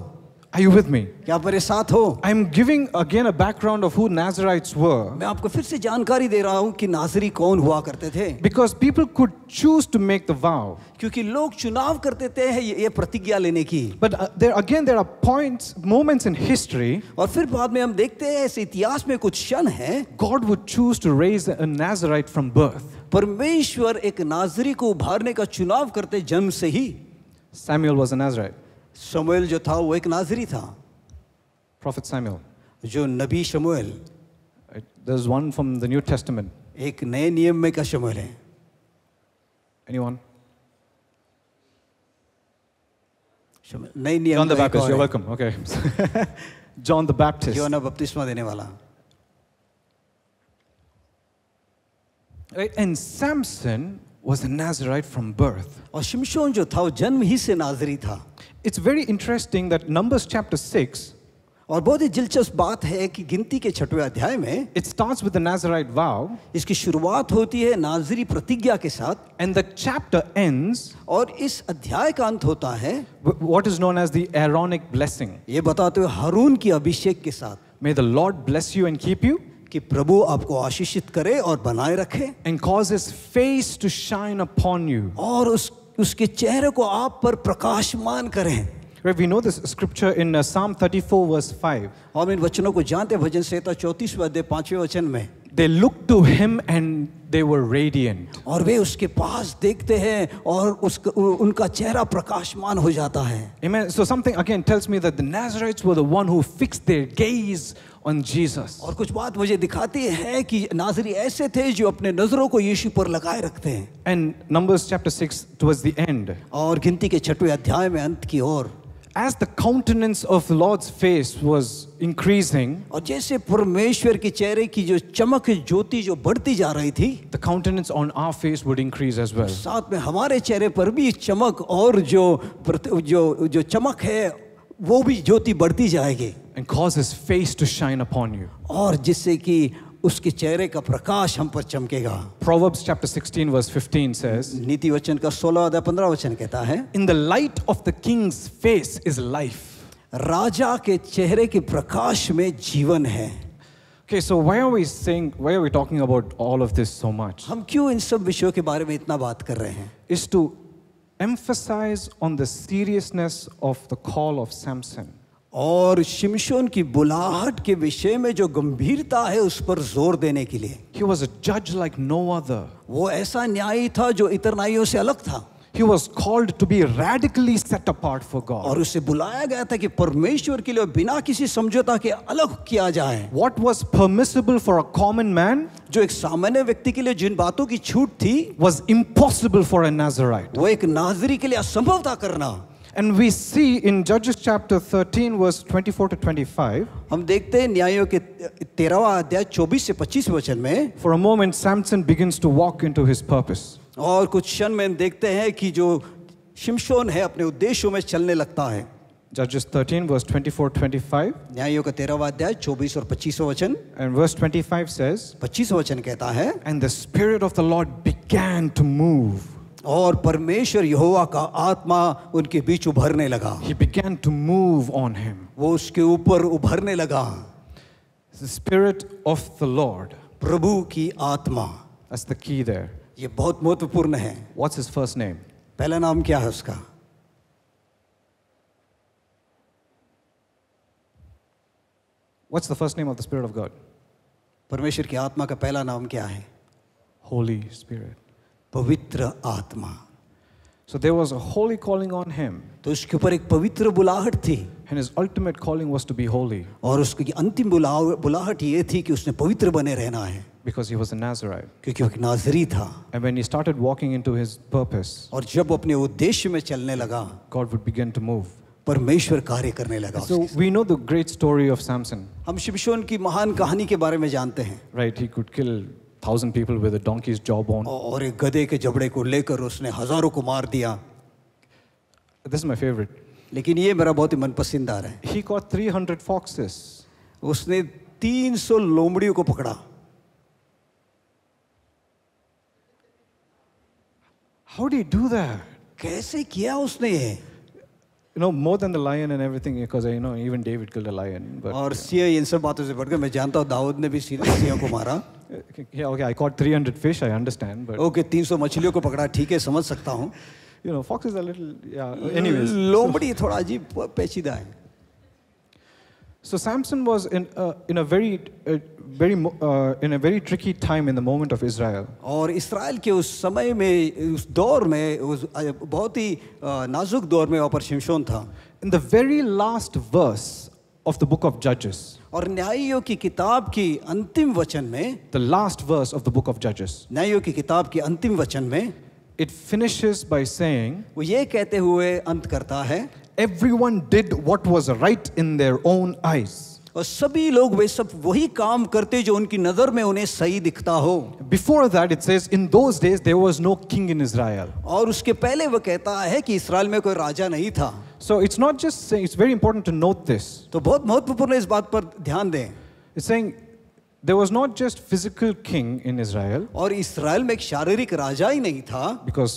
S3: Are you with me? क्या आप मेरे साथ हो? I am giving again a background of who Nazarites were. मैं आपको फिर से जानकारी दे रहा हूँ कि नाजरी कौन हुआ करते थे. Because people could choose to make the vow. क्योंकि लोग चुनाव करते थे हैं ये प्रतिज्ञा लेने की. But uh, there again there are points, moments in history. और फिर बाद में हम देखते हैं ऐसे इतिहास में कुछ क्षण हैं. God would choose to raise a Nazarite from birth. परमेश्वर एक नाजरी को उभारने का चुनाव करते जन्म से ही. Samuel was a Nazarite. Samuel, जो था वो एक नाजरी Prophet Samuel. जो नबी Samuel. There's one from the New Testament. एक नए नियम में का शमूएल है Anyone? नए नियम John the Baptist. You're welcome. Okay. John the Baptist. यूहन्ना बपतिस्मा देने वाला Right? And Samson was a Nazarite from birth. और शिमशोन जो था वो जन्म ही से नाजरी था It's very interesting that Numbers chapter six. और बहुत ही दिलचस्प बात है कि गिनती के छठवें अध्याय में it starts with the Nazirite vow इसकी शुरुआत होती है नाजरी प्रतिज्ञा के साथ एंड द चैप्टर एंड्स और इस अध्याय का अंत होता है what is known as the Aaronic blessing ये बताते हुए हारून की अभिषेक के साथ may the Lord bless you and keep you कि प्रभु आपको आशीषित करे और बनाए रखे and cause his face to shine upon you और उस उसके चेहरे को आप पर प्रकाशमान करें Right, we know this scripture in uh, Psalm 34 verse 5. हम इन वचनों को जानते भजन संहिता 34 अध्याय 5वें वचन में They looked to him and they were radiant. और वे उसके पास देखते हैं और उसका उनका चेहरा प्रकाशमान हो जाता है. Amen. So something again tells me that the Nazarites were the one who fixed their gaze on Jesus. और कुछ बात मुझे दिखाती है कि नाजरी ऐसे थे जो अपने नजरों को यीशु पर लगाए रखते हैं. And Numbers chapter 6 towards the end. और गिनती के छठवें अध्याय में अंत की ओर As the countenance of the Lord's face was increasing, और जैसे परमेश्वर के चेहरे की जो चमक ज्योति जो बढ़ती जा रही थी the countenance on our face would increase as well. साथ में हमारे चेहरे पर भी चमक और जो जो जो चमक है वो भी ज्योति बढ़ती जाएगी and cause his face to shine upon you. और जिससे कि उसके चेहरे का प्रकाश हम पर चमकेगा Proverbs chapter 16 verse 15 says नीति वचन का 16 अध्याय 15 वचन कहता है In the light of the king's face is life राजा के चेहरे के प्रकाश में जीवन है Okay, so why are we saying, why are we talking about all of this so much? हम क्यों इन सब विषयों के बारे में इतना बात कर रहे हैं? Is to emphasize on the seriousness of the call of Samson. और शिमशोन की बुलाहट के विषय में जो गंभीरता है उस पर जोर देने के लिए He was a judge like no other. वो ऐसा न्यायी था जो इतर न्यायों से अलग था He was called to be radically set apart for God. और उसे बुलाया गया था कि परमेश्वर के लिए बिना किसी समझौता के अलग किया जाए What was permissible for a common man? जो एक सामान्य व्यक्ति के लिए जिन बातों की छूट थी was impossible for a Nazarite. वो एक नाजरी के लिए असंभव था करना And we see in Judges chapter 13 verse 24 to 25. हम देखते हैं न्यायों के 13वां अध्याय 24 से 25 वचन में For a moment Samson begins to walk into his purpose. और कुछ क्षण में देखते हैं कि जो शिमशोन है अपने उद्देश्यों में चलने लगता है Judges 13 verse 24 25 न्यायों का 13वां अध्याय 24 और 25 वचन and verse 25 says 25 वचन कहता है and the spirit of the lord began to move और परमेश्वर यहोवा का आत्मा उनके बीच उभरने लगा he began to move on him वो उसके ऊपर उभरने लगा the spirit of the lord प्रभु की आत्मा that's the key there ये बहुत महत्वपूर्ण है what's his first name पहला नाम क्या है उसका what's the first name of the spirit of god परमेश्वर की आत्मा का पहला नाम क्या है होली स्पिरिट पवित्र आत्मा So there was a holy calling on him. तो उसके ऊपर एक पवित्र बुलाहट थी And his ultimate calling was to be holy. और उसकी अंतिम बुलाहट ये थी कि उसने पवित्र बने रहना है because he was a Nazarite. क्योंकि वो नाजरी था And when he started walking into his purpose, और जब वो अपने उद्देश्य में चलने लगा God would begin to move. परमेश्वर कार्य करने लगा so we know the great story of Samson. हम शिमशोन की महान कहानी के बारे में जानते हैं Right, he could kill thousand people with a donkey's jawbone. और एक गधे के जबड़े को लेकर उसने हजारों को मार दिया. This is my favorite. लेकिन ये मेरा बहुत ही मनपसंद आ रहा है. He caught 300 foxes. उसने 300 लोमड़ियों को पकड़ा. How did he do that? कैसे किया उसने ये? you know more than the lion and everything because you know even David killed a lion. But, और सिंह इन सब बातों से बढ़कर मैं जानता हूँ दाऊद ने भी सिंह को मारा. Yeah, okay, I caught 300 fish, I understand. But okay, 300 मछलियों को पकड़ा, ठीक है, समझ सकता हूँ. You know, foxes are little, yeah. Anyways. लोमड़ी थोड़ा अजीब पेचीदा है. So Samson was in a, in a very a, very uh, in a very tricky time in the moment of Israel. और इसराइल के उस समय में उस दौर में उस बहुत ही नाजुक दौर में वहाँ पर शिमशोन था. In the very last verse of the book of Judges. और न्यायियों की किताब की अंतिम वचन में. The last verse of the book of Judges. न्यायियों की किताब के अंतिम वचन में. It finishes by saying. वो ये कहते हुए अंत करता है. everyone did what was right in their own eyes. और सभी लोग वे सब वही काम करते जो उनकी नजर में उन्हें सही दिखता हो before that it says in those days there was no king in Israel और उसके पहले वो कहता है कि इसराइल में कोई राजा नहीं था so it's not just it's very important to note this तो बहुत महत्वपूर्ण इस बात पर ध्यान दें इट्स सेइंग There was not just physical king in Israel. और इसराइल में एक शारीरिक राजा ही नहीं था. Because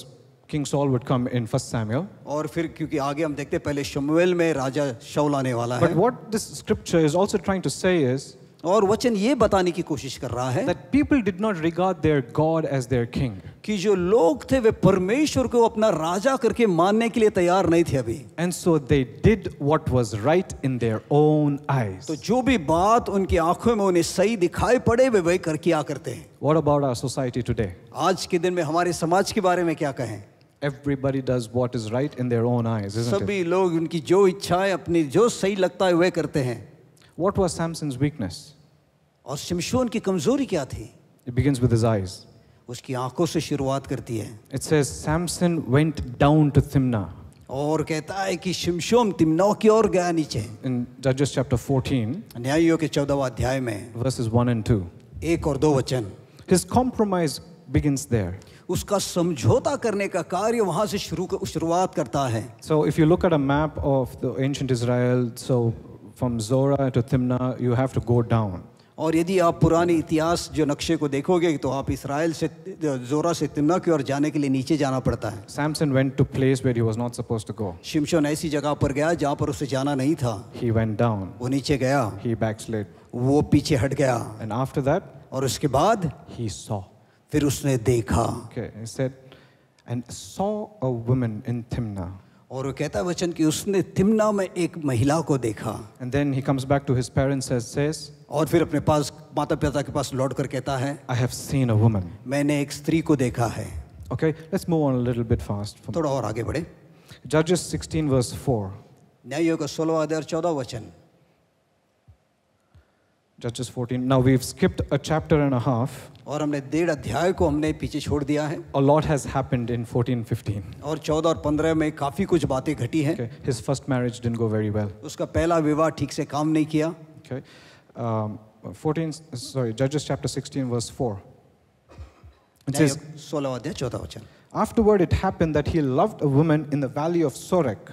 S3: King Saul would come in First Samuel. और फिर क्योंकि आगे हम देखते हैं पहले शमूएल में राजा शाऊल आने वाला है. But what this scripture is also trying to say is और वचन ये बताने की कोशिश कर रहा है that people did not regard their God as their king. कि जो लोग थे वे परमेश्वर को अपना राजा करके मानने के लिए तैयार नहीं थे अभी and so they did what was right in their own eyes तो जो भी बात उनकी आंखों में उन्हें सही दिखाई पड़े वे वही करके आ करते हैं what about our society today आज के दिन में हमारे समाज के बारे में क्या कहें everybody does what is right in their own eyes, isn't सभी it? लोग उनकी जो इच्छाएं अपनी जो सही लगता है करते हैं What was Samson's weakness? और शमशोन की कमजोरी क्या थी It begins with his eyes. उसकी आंखों से शुरुआत करती है It says Samson went down to Thimnah. और कहता है कि शिमशोम तिमनाओ की ओर गया नीचे In Judges chapter 14, न्यायियों के चौदहवा अध्याय में verses 1 and 2, एक और दो वचन His compromise begins there. उसका समझौता करने का कार्य वहां से शुरू कर, शुरुआत करता है so if you look at a map of the ancient Israel so from Zorah to Timnah you have to go down और यदि आप पुराने इतिहास जो नक्शे को देखोगे तो आप इसराइल से जोरा से तिमना की ओर जाने के लिए नीचे जाना पड़ता है Samson went to place where he was not supposed to go शिमशोन ऐसी जगह पर गया जहां पर उसे जाना नहीं था ही वेंट डाउन वो नीचे गया ही बैकस्लिड वो पीछे हट गया एंड आफ्टर दैट और उसके बाद ही सॉ फिर उसने देखा and saw a woman in Timnah और वो कहता वचन कि उसने थिमना में एक महिला को देखा and then he comes back to his parents as says और फिर अपने पास माता पिता के पास लौट कर कहता है I have seen a woman मैंने एक स्त्री को देखा है okay let's move on a little bit fast थोड़ा और आगे बढ़े जजेस 16 वर्स 4 न्याय योग 16 अध्याय 14 वचन Judges 14 now we've skipped a chapter and a half और हमने डेढ़ अध्याय को हमने पीछे छोड़ दिया है a lot has happened in 14 15 और 14 और 15 में काफी कुछ बातें घटी हैं his first marriage didn't go very well उसका पहला विवाह ठीक से काम नहीं किया okay um, 14 sorry judges chapter 16 verse 4 it says 16 अध्याय 14 वचन afterward it happened that he loved a woman in the valley of sorek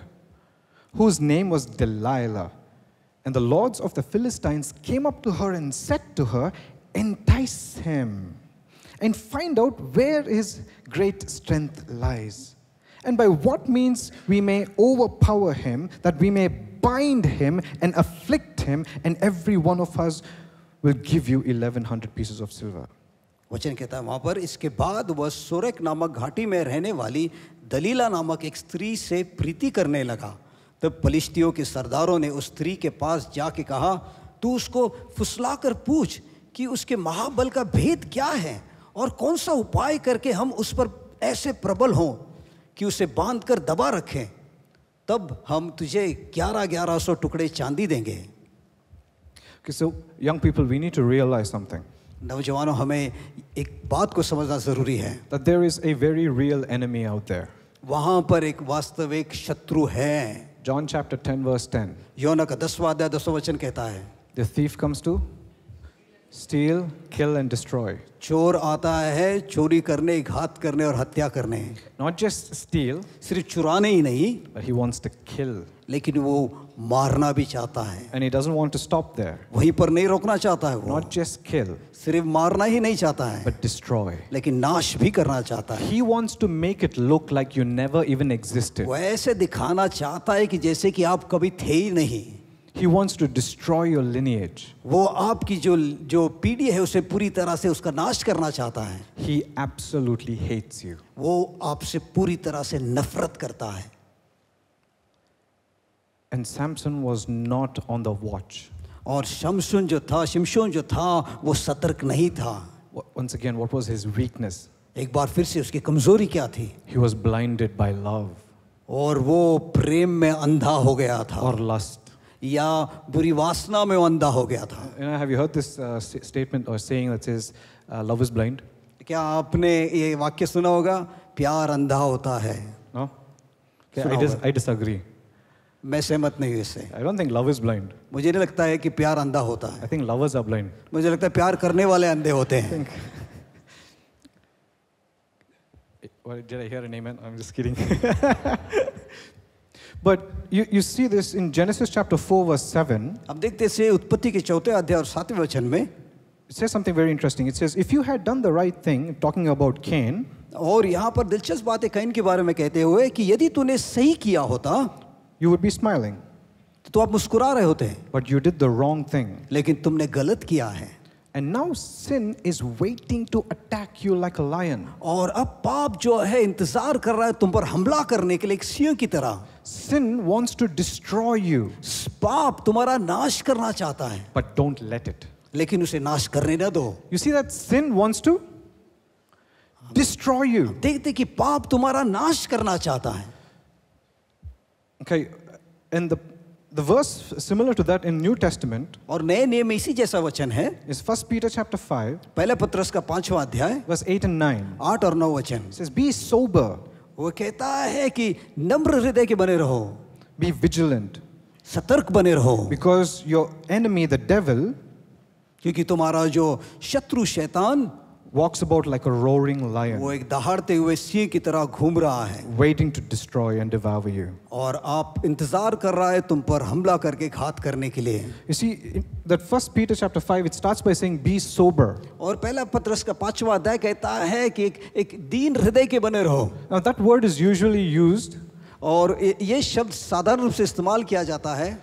S3: whose name was delilah and the lords of the Philistines came up to her and said to her, Entice him and find out where his great strength lies, and by what means we may overpower him, that we may bind him and afflict him, and every one of us will give you 1100 pieces of silver. वचन कहता है वहां पर इसके बाद वह psoric नामक घाटी में रहने वाली दलीला नामक एक स्त्री से प्रीति करने लगा तब फलिश्तियों के सरदारों ने उस स्त्री के पास जाके कहा तू उसको फुसला कर पूछ कि उसके महाबल का भेद क्या है और कौन सा उपाय करके हम उस पर ऐसे प्रबल हों कि उसे बांध कर दबा रखें तब हम तुझे ग्यारह ग्यारह सौ टुकड़े चांदी देंगे young people we need to realize something नौजवानों हमें एक बात को समझना जरूरी है there is a very real enemy out there वहां पर एक वास्तविक शत्रु है John chapter 10 verse 10. The thief comes to steal, kill and destroy. चोर आता है चोरी करने घात करने और हत्या करने Not just steal, सिर्फ चुराने ही नहीं but he wants to kill. लेकिन वो मारना भी चाहता है And he doesn't want to stop there. वहीं पर नहीं रोकना चाहता है वो Not just kill, सिर्फ मारना ही नहीं चाहता है but destroy. लेकिन नाश भी करना चाहता है He wants to make it look like you never even existed. वो ऐसे दिखाना चाहता है कि जैसे कि आप कभी थे ही नहीं He wants to destroy your lineage. वो आपकी जो जो पीढ़ी है उसे पूरी तरह से उसका नाश करना चाहता है He absolutely hates you. वो आपसे पूरी तरह से नफरत करता है And Samson was not on the watch. और शमशुन जो था शिमशोन जो था वो सतर्क नहीं था Once again, what was his weakness? एक बार फिर से उसकी कमजोरी क्या थी He was blinded by love और वो प्रेम में अंधा हो गया था or lust. या बुरी वासना में अंधा हो गया था क्या आपने ये वाक्य सुना होगा प्यार अंधा होता है मैं सहमत नहीं मुझे नहीं लगता है कि प्यार अंधा होता है I think love is a मुझे लगता है प्यार करने वाले अंधे होते हैं what did I hear a name I am But you, you see this in Genesis chapter 4, verse 7. अब देखते से उत्पत्ति के चौथे अध्याय और सातवें वचन में It says something very interesting. It says, if you had done the right thing, talking about Cain, और यहाँ पर दिलचस्प बात कैन के बारे में कहते हुए कि यदि तूने सही किया होता you would be smiling. तो आप मुस्कुरा रहे होते But you did the wrong thing. लेकिन तुमने गलत किया है And now sin is waiting to attack you like a lion. और अब पाप जो है इंतजार कर रहा है तुम पर हमला करने के लिए एक सिंह की तरह. Sin wants to destroy you. पाप तुम्हारा नाश करना चाहता है. But don't let it. लेकिन उसे नाश करने न दो. You see that sin wants to destroy you. देखते कि पाप तुम्हारा नाश करना चाहता है. Okay, in the The verse similar to that in New Testament और नए नियम इसी जैसा वचन है is First Peter chapter five पहले पत्रस का पांचवा अध्याय verse eight and nine आठ और नौ वचन says be sober वो कहता है कि नम्र हृदय के बने रहो be vigilant सतर्क बने रहो because your enemy the devil क्योंकि तुम्हारा जो शत्रु शैतान walks about like a roaring lion वो एक दहाड़ते हुए सिंह की तरह घूम रहा है waiting to destroy and devour you और आप इंतजार कर रहा है तुम पर हमला करके घात करने के लिए you see that first peter chapter five it starts by saying be sober और पहला पत्रस का पांचवा अध्याय कहता है कि एक एक दीन हृदय के बने रहो now that word is usually used और ये शब्द साधारण रूप से इस्तेमाल किया जाता है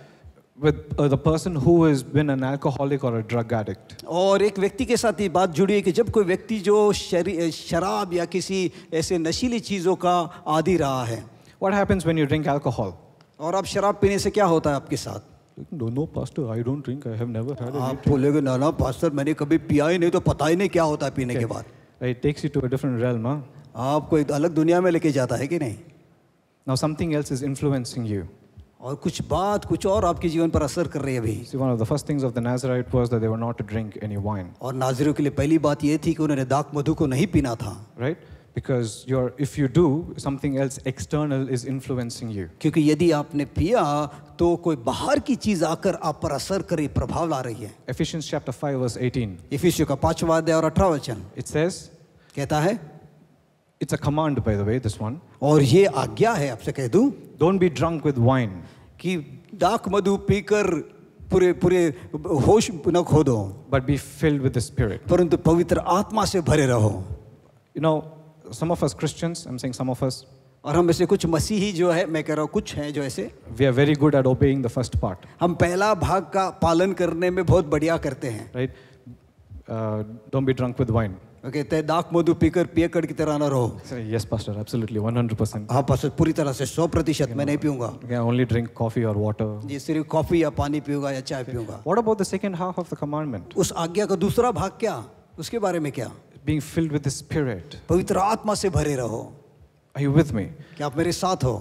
S3: with uh, the person who has been an alcoholic or a drug addict. aur ek vyakti ke sath ye baat judi hai ki jab koi vyakti jo sharab ya kisi aise nashili cheezon ka aadi raha hai What happens when you drink alcohol? aur आप sharab peene se kya hota hai aapke sath No, no, pastor, I don't drink. I have never had. aap bolenge na na pastor maine kabhi piya hi nahi to pata hi nahi kya hota hai peene ke baad बाद. It takes you to a different realm, aapko ek alag duniya mein leke jata hai ki nahi Now something else is influencing you. और कुछ बात कुछ और आपके जीवन पर असर कर रही है अभी see one of the first things of the Nazirite was that they were not to drink any wine और नाज़रियों के लिए पहली बात यह थी कि उन्होंने दाख मधु को नहीं पीना था right because you if you do something else external is influencing you क्योंकि यदि आपने पिया तो कोई बाहर की चीज आकर आप पर असर कर रही प्रभाव ला रही है एफिशिएंस चैप्टर 5 वर्स 18 एफिशिएंस का पांचवा अध्याय और 18वां वचन इट सेज कहता है It's a command, by the way, this one. और ये आज्ञा है आपसे कह दूं Don't be drunk with wine. कि डाक मधु पीकर पूरे पूरे होश न खो दो But be filled with the Spirit. परंतु पवित्र आत्मा से भरे रहो You know, some of us Christians, I'm saying some of us, और हम ऐसे कुछ मसीही जो है मैं कह रहा हूँ कुछ हैं जो ऐसे we are very good at obeying the first part, हम पहला भाग का पालन करने में बहुत बढ़िया करते हैं right? Uh, don't be drunk with wine. Okay ते दाक मधु पीकर पियकड़ की तरह ना रहो यस पास्टर एब्सोल्युटली 100% हां पास्टर पूरी तरह से 100% मैं नहीं पीऊंगा आई ओनली ड्रिंक कॉफी और वाटर जी सिर्फ कॉफी या पानी पीऊंगा या चाय पीऊंगा what about the second half of the commandment उस आज्ञा का दूसरा भाग क्या उसके बारे में क्या being filled with the spirit पवित्र आत्मा से भरे रहो आर यू विद मी क्या आप मेरे साथ हो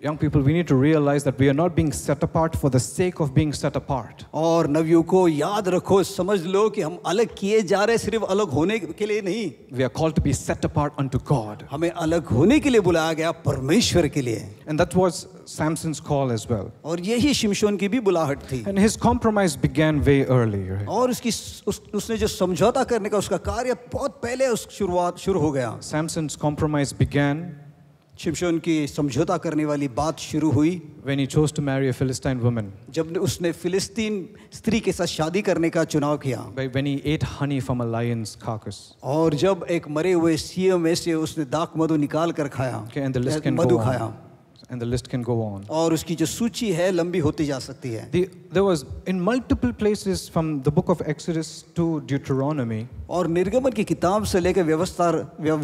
S3: young people, we need to realize that we are not being set apart for the sake of being set apart. और नवयुवकों याद रखो समझ लो कि हम अलग किए जा रहे सिर्फ अलग होने के लिए नहीं We are called to be set apart unto God. हमें अलग होने के लिए बुलाया गया परमेश्वर के लिए And that was Samson's call as well. और यही शिमशोन की भी बुलाहट थी And his compromise began way earlier. और उसकी उसने जो समझौता करने का उसका कार्य बहुत पहले शुरुआत शुरू हो गया Samson's compromise began शिमशोन की समझौता करने वाली बात शुरू हुई when he chose to marry a philistine woman जब उसने फिलिस्तीन स्त्री के साथ शादी करने का चुनाव किया when he ate honey from a lion's carcass और जब एक मरे हुए सीए में से उसने दाक मधु निकाल कर खाया okay, and the list can मधु खाया on. and the list can go on. aur uski jo suchi hai lambi hoti ja sakti hai The, there was in multiple places from the book of Exodus to Deuteronomy. aur nirgaman ki kitab se leke vyavastar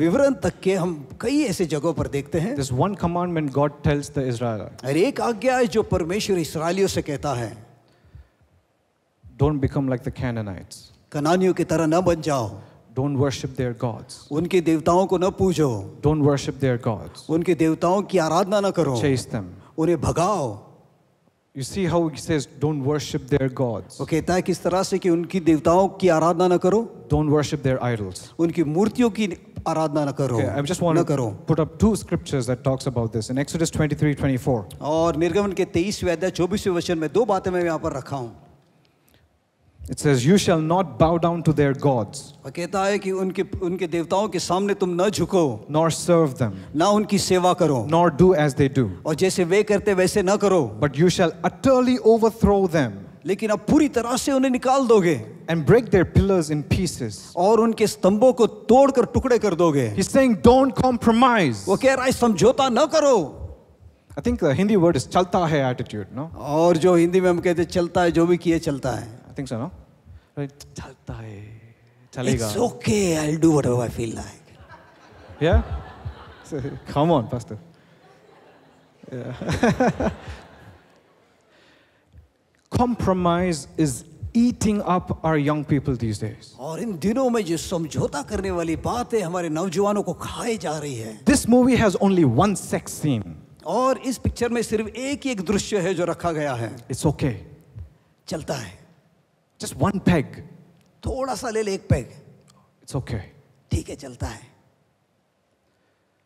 S3: vivaran tak ke hum kai aise जगहों par dekhte hain This one commandment God tells the Israelites. Her ek aagya hai jo parmeshwar israeliyon se kehta hai Don't become like the Canaanites. कनानियों ki tarah na ban jao Don't worship their gods. उनके देवताओं को न पूजो Don't worship their gods. उनके देवताओं की आराधना न करो Chase them. उन्हें भगाओ You see how he says, don't worship their gods. वो कहता है किस तरह से कि उनकी देवताओं की आराधना न करो Don't worship their idols. उनकी मूर्तियों की आराधना न करो Okay, I just want न to करो put up two scriptures that talks about this in Exodus 23, 24. और निर्गमन के तेईसवें अध्याय चौबीसवें वचन में दो बातें मैं यहाँ पर रखा हूँ It says, You shall not bow down to their gods. Nor serve them. Nor do as they do. But you shall utterly overthrow them. लेकिन अब पूरी तरह से उन्हें निकाल दोगे and break their pillars in pieces और उनके स्तंभों को तोड़कर टुकड़े कर दोगे ही सेइंग डोंट कॉम्प्रोमाइज वो कह रहा है समझौता ना करो I think Hindi word is चलता है एटीट्यूड नो और जो हिंदी में हम कहते चलता है जो भी किए चलता है आई थिंक सो नो
S1: चलता है
S3: चलेगा it's okay I will do whatever I feel like या come on pastor compromise is eating up our young people these days. और इन दिनों में जो समझौता करने वाली बातें हमारे नौजवानों को खाए जा रही है This movie has only one sex scene. और इस पिक्चर में सिर्फ एक ही एक दृश्य है जो रखा गया है It's okay. चलता है जस्ट वन पैग थोड़ा सा ले ले एक पैग इट्स ओके ठीक है चलता है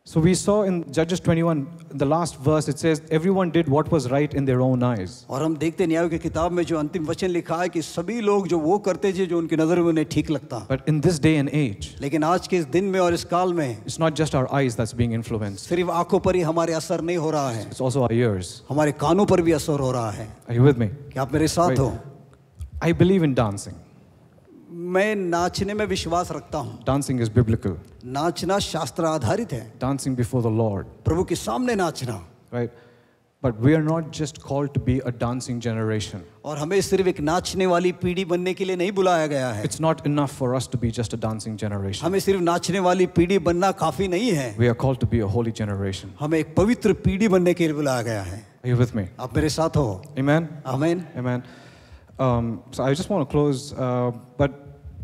S3: So we saw in Judges 21, the last verse, it says, everyone did what was right in their own eyes. और हम देखते न्याय की किताब में जो अंतिम वचन लिखा है कि सभी लोग जो वो करते थे जो उनकी नजर में उन्हें ठीक लगता But in this day and age, लेकिन आज के इस दिन में और इस काल में it's not just our eyes that's being influenced. सिर्फ आंखों पर ही हमारे असर नहीं हो रहा है It's also our ears. हमारे कानों पर भी असर हो रहा है Are you with me? क्या आप मेरे साथ Wait. हो I believe in dancing. मैं नाचने में विश्वास रखता हूँ। Dancing is biblical. नाचना शास्त्र है। Dancing before the Lord. प्रभु के सामने नाचना। Right, but we are not just called to be a dancing generation. और हमें सिर्फ एक नाचने वाली पीढ़ी बनने के लिए नहीं बुलाया गया है। It's not enough for us to be just a dancing generation. हमें सिर्फ नाचने वाली पीढ़ी बनना काफी नहीं है। We are called to be a holy generation. हमें एक पवित्र पीढ़ी बनने Are you with me? Um, so I just want to close, uh, but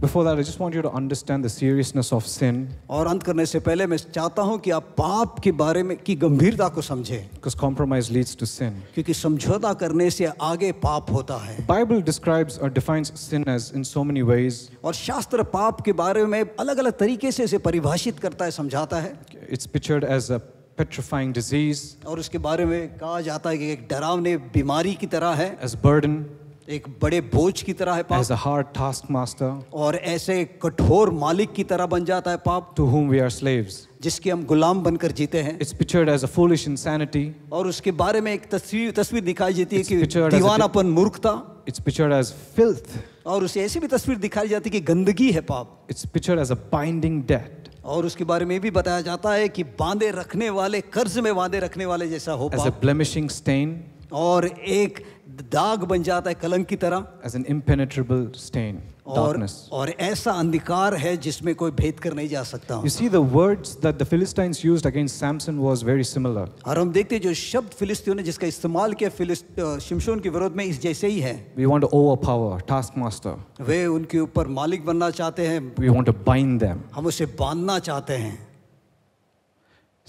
S3: before that, I just want you to understand the seriousness of sin. और अंत करने से पहले मैं चाहता हूँ कि आप पाप के बारे में की गंभीरता को समझें. Because compromise leads to sin. क्योंकि समझौता करने से आगे पाप होता है. Bible describes or defines sin as in so many ways. और शास्त्र पाप के बारे में अलग-अलग तरीके से इसे परिभाषित करता है, समझाता है. It's pictured as a petrifying disease. और उसके बारे में कहा जाता है कि एक डरावने बीमारी की तरह है. As burden. एक बड़े बोझ की तरह है पाप एज अ हार्ड टास्कमास्टर और ऐसे कठोर मालिक की तरह बन जाता है पाप to whom we are slaves जिसके हम गुलाम बनकर जीते हैं it's pictured as a foolish insanity और उसके बारे में एक तस्वीर तस्वीर दिखाई जाती है कि दीवानापन मूर्खता इट्स पिक्चर्ड एज फिल्थ और उसे ऐसी भी तस्वीर दिखाई जाती है कि गंदगी है पाप it's pictured as a binding debt और उसके बारे में भी बताया जाता है कि बांधे रखने वाले कर्ज में बांधे रखने वाले जैसा हो पाप एज अ ब्लेमिशिंग स्टेन और एक दाग बन जाता है कलंक की तरह एज एन इम्पेनेट्रेबल स्टेन और और ऐसा अंधकार है जिसमें कोई भेद कर नहीं जा सकता you see the words that the Philistines used against Samson was very similar और हम देखते हैं जो शब्द फिलिस्तीनों ने जिसका इस्तेमाल किया फिलिस्त शमशोन के विरोध में इस जैसे ही है we want to overpower task master वे उनके ऊपर मालिक बनना चाहते हैं we want to bind them हम उसे बांधना चाहते हैं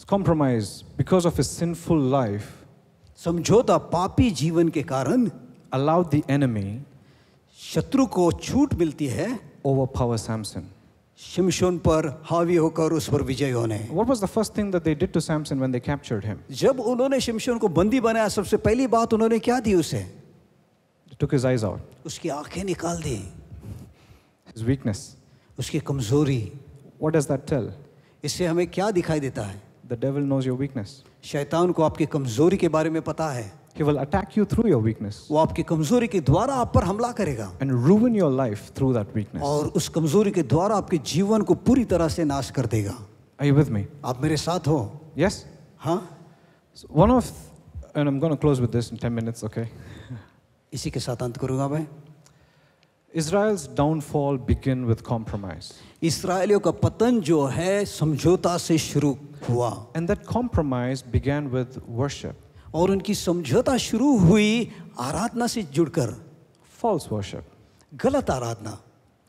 S3: compromise because of a sinful life समझौता पापी जीवन के कारण अलाउ द एनमी शत्रु को छूट मिलती है ओवर पावर सैमसन शिमशोन पर हावी होकर उस पर विजय होने what was the first thing that they did to Samson when they captured him जब उन्होंने शिमशोन को बंदी बनाया सबसे पहली बात उन्होंने क्या दी उसे टुक हिज आइज आउट उसकी आंखें निकाल दी हिज वीकनेस उसकी कमजोरी व्हाट डज दैट टेल इससे हमें क्या दिखाई देता है the devil knows your weakness शैतान को आपकी कमजोरी के बारे में पता है He will attack you through your weakness. वो आपकी कमजोरी के द्वारा आप पर हमला करेगा And ruin your life through that weakness. और उस कमजोरी के द्वारा आपके जीवन को पूरी तरह से नाश कर देगा Are you with me? आप मेरे साथ हो Yes? हाँ so One of, and I'm going to close with this in 10 minutes, okay? इसी के साथ अंत करूंगा मैं Israel's downfall began with compromise. इसराइलियों का पतन जो है समझौता से शुरू हुआ And that compromise began with worship. और उनकी समझौता शुरू हुई आराधना से जुड़कर False worship. गलत आराधना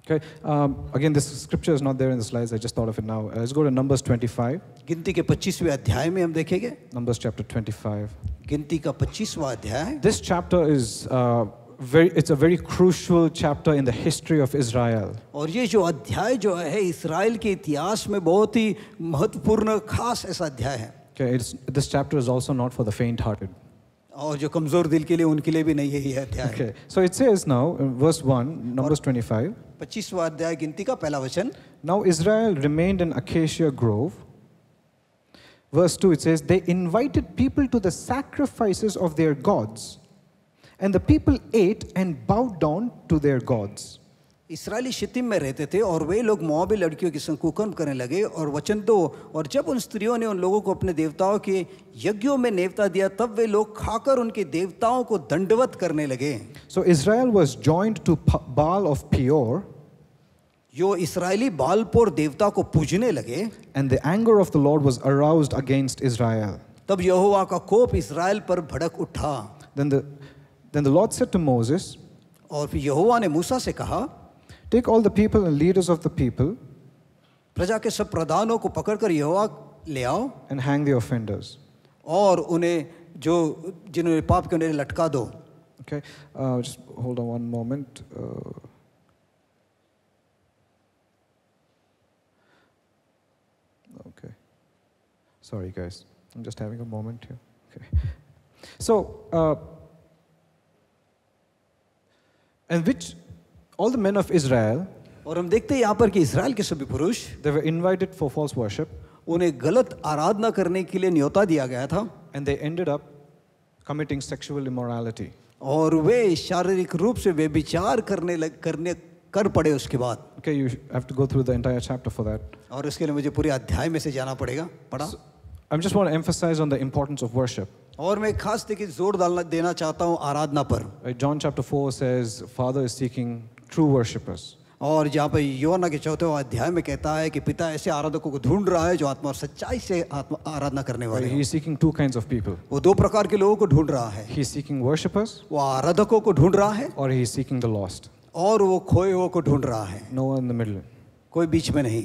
S3: Okay. Um, again, this scripture is not there in the slides. I just thought of it now. Uh, let's go to Numbers 25. गिनती के 25वें अध्याय में हम देखेंगे Numbers chapter 25. गिनती का 25वां अध्याय This chapter is uh, very, it's a very crucial chapter in the history of Israel. और ये जो अध्याय जो है इतिहास में बहुत ही महत्वपूर्ण खास ऐसा अध्याय है Okay, it's, this chapter is also not for the faint-hearted. और जो कमजोर दिल के लिए उनके लिए भी नहीं है ये अध्याय Okay, so it says now, verse 1, Numbers 25. 25वां अध्याय गिनती का पहला वचन. Now Israel remained in Acacia Grove. Verse 2 it says, they invited people to the sacrifices of their gods. And the people ate and bowed down to their gods. इसराइली शितिम में रहते थे और वे लोग मोबी लड़कियों के संग कुकर्म करने लगे और वचन दो और जब उन स्त्रियों ने उन लोगों को अपने देवताओं के यज्ञों में नेवता दिया तब वे लोग खाकर उनके देवताओं को दंडवत करने लगे so Israel was joined to Baal of Peor यो इसराइली बालपोर देवता को पूजने लगे and the anger of the Lord was aroused against Israel तब यहोवा का कोप इसराइल पर भड़क उठा then the then the Lord said to Moses, "Or फिर यहोवा ने मूसा से Take all the people and leaders of the people प्रजा के सब प्रधानों को पकड़कर यहोवा ले and hang the offenders. Or उन्हें jo जिन्होंने पाप किया उन्हें लटका दो Okay, uh, just hold on one moment. Uh, okay. Sorry, guys. I'm just having a moment here. Okay. So, uh, And which all the men of Israel और हम देखते हैं यहाँ पर कि इसराइल के सभी पुरुष they were invited for false worship उन्हें गलत आराधना करने के लिए न्योता दिया गया था and they ended up committing sexual immorality और वे शारीरिक रूप से वे विचार करने लग करने कर पड़े उसके बाद okay you have to go through the entire chapter for that और इसके लिए मुझे पूरे अध्याय में से जाना पड़ेगा पढ़ा so, I just want to emphasize on the importance of worship और मैं खास देखिए जोर डालना देना चाहता हूँ आराधना पर John chapter 4 says Father is seeking true worshippers और यहाँ पर योना के चौथे अध्याय में कहता है कि पिता ऐसे आराधकों को ढूंढ रहा है जो आत्मा और सच्चाई से आत्मा आराधना करने वाले ही seeking two kinds of people वो दो प्रकार के लोगों को ढूंढ रहा है ही सीकिंग वर्शिपर्स वो आराधकों को ढूंढ रहा है और ही सीकिंग द लॉस्ट और वो खोए हुए को ढूंढ रहा है no one in the middle कोई बीच में नहीं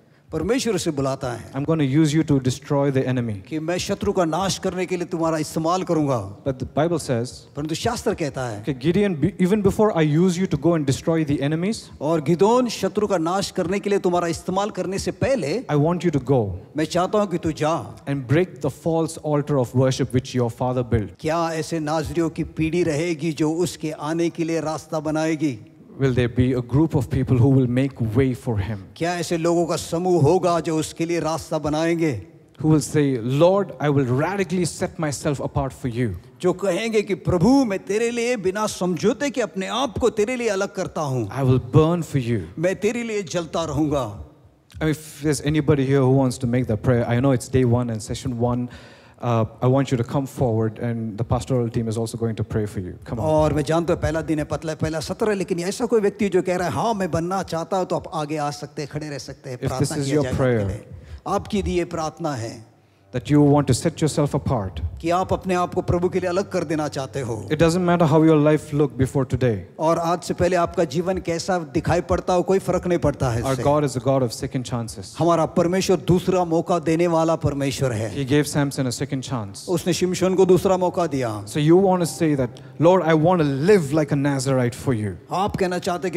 S3: परमेश्वर से बुलाता है I am gonna use you to destroy the enemy कि मैं शत्रु का नाश करने के लिए तुम्हारा इस्तेमाल करूंगा बट द बाइबल सेज परंतु शास्त्र कहता है कि Gideon even before I use you to go and destroy the enemies और गिदोन शत्रु का नाश करने के लिए तुम्हारा इस्तेमाल करने से पहले I want you to go मैं चाहता हूं कि तू जा and break the false altar of worship which your father built क्या ऐसे नाजरियों की पीढ़ी रहेगी जो उसके आने के लिए रास्ता बनाएगी will there be a group of people who will make way for him? क्या ऐसे लोगों का समूह होगा जो उसके लिए रास्ता बनाएंगे? Who will say, Lord, I will radically set myself apart for you? जो कहेंगे कि प्रभु मैं तेरे लिए बिना समझौते के अपने आप को तेरे लिए अलग करता हूँ I will burn for you. मैं तेरे लिए जलता रहूंगा. If there's anybody here who wants to make that prayer, I know it's day one and session one. Uh, I want you to come forward, and the pastoral team is also going to pray for you. Come on. और मैं जानता हूँ पहला दिन है पतला पहला सत्र है लेकिन ऐसा कोई व्यक्ति जो कह रहा है हाँ मैं बनना चाहता हूँ तो आप आगे आ सकते If this is your prayer that you want to set yourself apart. कि आप अपने आप को प्रभु के लिए अलग कर देना चाहते हो It doesn't matter how your life looked before today. और आज से पहले आपका जीवन कैसा दिखाई पड़ता हो कोई फर्क नहीं पड़ता है Our God is a God of second chances. हमारा परमेश्वर दूसरा मौका देने वाला परमेश्वर है He gave Samson a second chance. उसने को दूसरा मौका दिया So you want to say that Lord I want to live like a Nazarite for you. आप कहना चाहते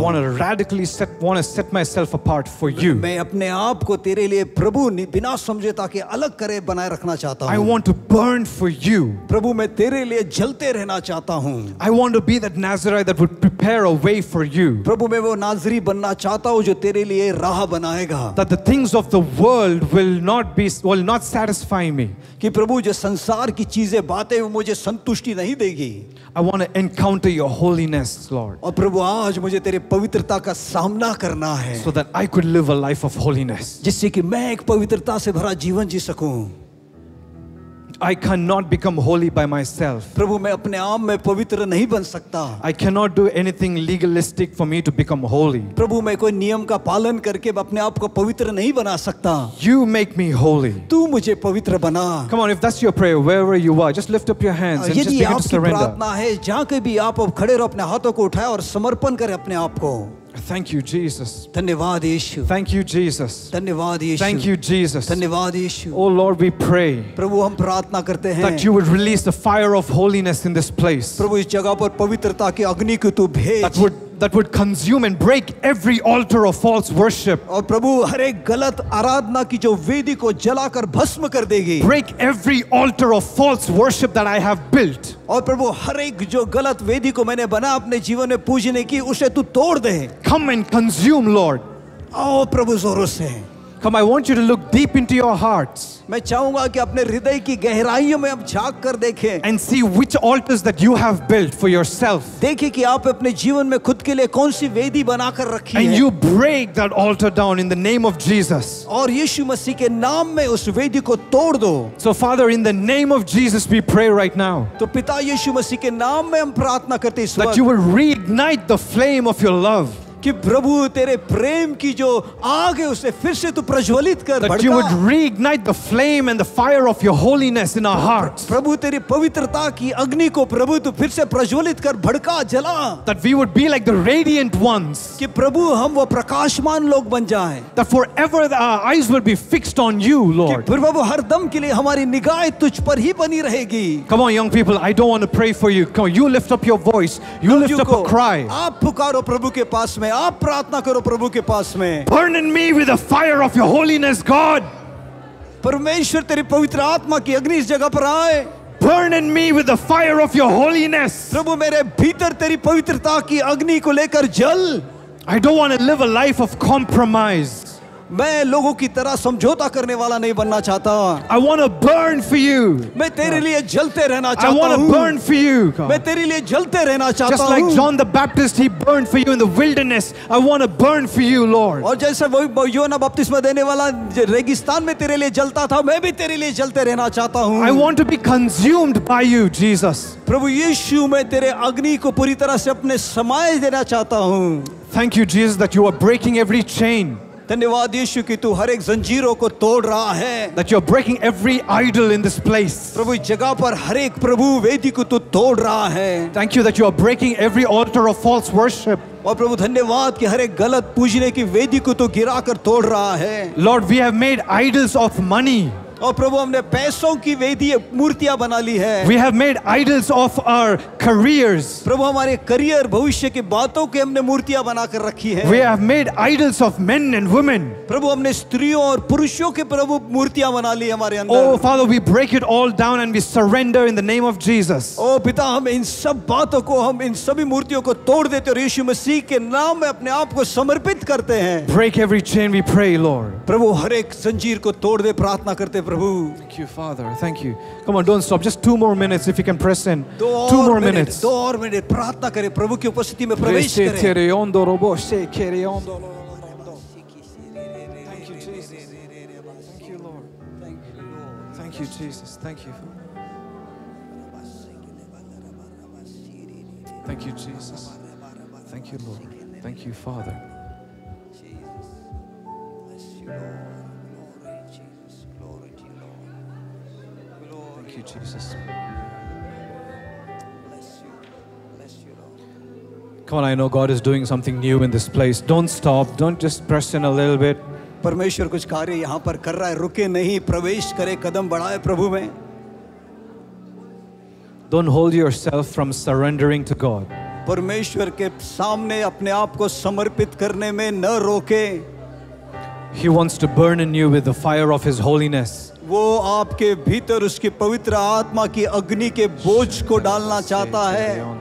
S3: want to radically set want to set myself apart for you. मैं अपने आप आपको तेरे लिए प्रभु बिना समझौता के अलग करे बनाए रखना चाहता हूं I want to burn for you प्रभु मैं तेरे लिए जलते रहना चाहता हूँ I want to be that Nazarite that would prepare a way for you प्रभु मैं वो नाजरी बनना चाहता हूँ जो तेरे लिए राह बनाएगा that the things of the world will not be will not satisfy me कि प्रभु जो संसार की चीजें बातें वो मुझे संतुष्टि नहीं देगी I want to encounter your holiness Lord और प्रभु आज मुझे तेरे पवित्रता का सामना करना है so that I could live a life of holiness जिससे कि मैं एक पवित्रता से भरा जीवन जी सकूं I cannot become holy by myself. प्रभु मैं अपने आप में पवित्र नहीं बन सकता I cannot do anything legalistic for me to become holy. प्रभु मैं कोई नियम का पालन करके अपने आप को पवित्र नहीं बना सकता You make me holy. तू मुझे पवित्र बना Come on, if that's your prayer, wherever you are, just lift up your hands and just begin to surrender. यदि आपकी प्रार्थना है जहाँ कहीं भी आप अब खड़े रहो अपने हाथों को उठाए और समर्पण करें अपने आप को Thank you, Jesus. धन्यवाद यीशु. Thank you, Jesus. धन्यवाद यीशु. Thank you, Jesus. धन्यवाद यीशु. Oh Lord, we pray. प्रभु हम प्रार्थना करते हैं. That you would release the fire of holiness in this place. प्रभु इस जगह पर पवित्रता की अग्नि को तू भेज. That would that would consume and break every altar of false worship. aur prabhu har ek galat गलत ki jo vedi ko jala kar bhasm kar degi Break every altar of false worship that I have built. aur prabhu har ek jo galat vedi ko maine bana apne jeevan mein poojne ki use tu tod de Come and consume, Lord. aao prabhu जोरों से. Come, I want you to look deep into your hearts. मैं चाहूंगा कि अपने हृदय की गहराइयों में आप झांक कर देखें and see which altars that you have built for yourself. देखिए कि आप अपने जीवन में खुद के लिए कौन सी वेदी बनाकर रखी है. And you break that altar down in the name of Jesus. और यीशु मसीह के नाम में उस वेदी को तोड़ दो. So Father, in the name of Jesus, we pray right now. तो पिता यीशु मसीह के नाम में हम प्रार्थना करते हैं That you will reignite the flame of your love. कि प्रभु तेरे प्रेम की जो आग है उसे फिर से तू प्रज्वलित कर that you would reignite the flame and the fire of your holiness in our hearts प्रभु तेरी पवित्रता की अग्नि को प्रभु तू फिर से प्रज्वलित कर भड़का जला that we would be like the radiant ones कि प्रभु हम वो प्रकाशमान लोग बन जाएं that forever our eyes will be fixed on you lord कि प्रभु हर दम के लिए हमारी निगाह तुझ पर ही बनी रहेगी come on young people i don't want to pray for you come on, you lift up your voice you lift up a cry आप पुकारो प्रभु के पास में में आप प्रार्थना करो प्रभु के पास में Burn in me with the fire of your holiness, God. परमेश्वर तेरी पवित्र आत्मा की अग्नि इस जगह पर आए Burn in me with the fire of your holiness. प्रभु मेरे भीतर तेरी पवित्रता की अग्नि को लेकर जल I don't want to live a life of compromise. मैं लोगों की तरह समझौता करने वाला नहीं बनना चाहता I want to burn for you मैं तेरे लिए जलते रहना चाहता हूं I want to burn for
S1: you मैं
S3: तेरे लिए जलते रहना चाहता हूं just like John the Baptist he burn for you in the wilderness I want to burn for you Lord और जैसे वो योना बपतिस्मा देने वाला रेगिस्तान में तेरे लिए जलता था मैं भी तेरे लिए जलते रहना चाहता हूं I want to be consumed by you Jesus प्रभु यीशु मैं तेरे अग्नि को पूरी तरह से अपने समाये देना चाहता हूं thank you Jesus that you are breaking every chain धन्यवाद यीशु कि तू हर एक जंजीरों को तोड़ रहा है that you are breaking every idol in this place प्रभु जगह पर हर एक प्रभु वेदी को तू तोड़ रहा है thank you that you are breaking every altar of false worship और प्रभु धन्यवाद कि हर एक गलत पूजने की वेदी को तू गिराकर तोड़ रहा है Lord we have made idols of money और प्रभु हमने पैसों की वेदी मूर्तियां बना ली है we have made idols of our careers प्रभु हमारे करियर भविष्य की बातों के हमने मूर्तियां बनाकर रखी है we have made idols of men and women प्रभु हमने स्त्रियों और पुरुषों के प्रभु मूर्तियां बना ली हमारे अंदर O Father we break it all down and we surrender in the name of Jesus ओ पिता हम इन सब बातों को हम इन सभी मूर्तियों को तोड़ देते और यीशु मसीह के नाम में अपने आप को समर्पित करते हैं break every chain we pray Lord प्रभु हर एक जंजीर को तोड़ दे प्रार्थना करते Prabhu. Thank you, Father. Thank you. Come on, don't stop. Just two more minutes if you can press in. Two, more minutes. Thank you, Jesus. Thank you, Lord. Thank you, Jesus. Thank you, Thank you, Jesus. Thank you, Lord. Thank you, Father. Jesus. Bless you, Lord. Thank you, Jesus. Bless you. Bless you, Lord. Come on, I know God is doing something new in this place. Don't stop. Don't just press in a little bit. परमेश्वर कुछ कार्य यहाँ पर कर रहा है रुके नहीं प्रवेश करे कदम बढ़ाए प्रभु में Don't hold yourself from surrendering to God. परमेश्वर के सामने अपने आप को समर्पित करने में न रोके He wants to burn in you with the fire of His holiness. वो आपके भीतर उसकी पवित्र आत्मा की अग्नि के बोझ को डालना चाहता है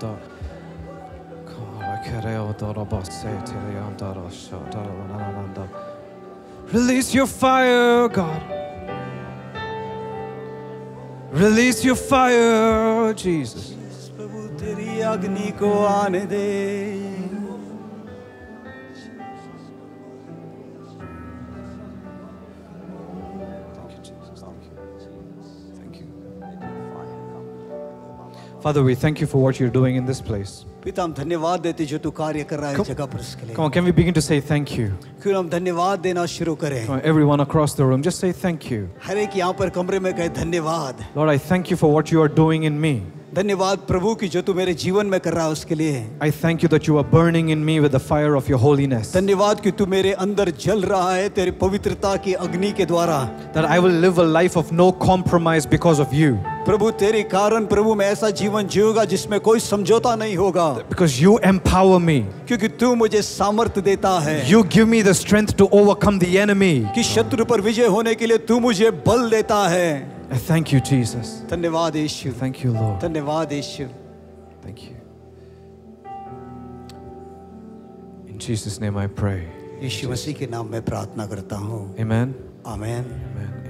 S3: Release your fire, God. Release your fire, Jesus. Father, we thank you for what you're doing in this place. पिता Come on, can we begin to say thank you? Come on, everyone across the room, just say thank you. Lord, I thank you for what you are doing in me. धन्यवाद प्रभु की जो तू मेरे जीवन में कर रहा है उसके लिए I thank you that you are burning in me with the fire of your holiness धन्यवाद कि तू मेरे अंदर जल रहा है तेरी पवित्रता की अग्नि के द्वारा that I will live a life of no compromise because of you प्रभु तेरे कारण प्रभु मैं ऐसा जीवन जीऊंगा जिसमें कोई समझौता नहीं होगा बिकॉज यू एम्पावर मी क्योंकि तू मुझे सामर्थ्य देता है you give me the strength to overcome the enemy कि शत्रु पर विजय होने के लिए तू मुझे बल देता है Thank you, Jesus. Thank you, Lord. Thank you. In Jesus' name I pray.
S1: Amen. Amen. Amen.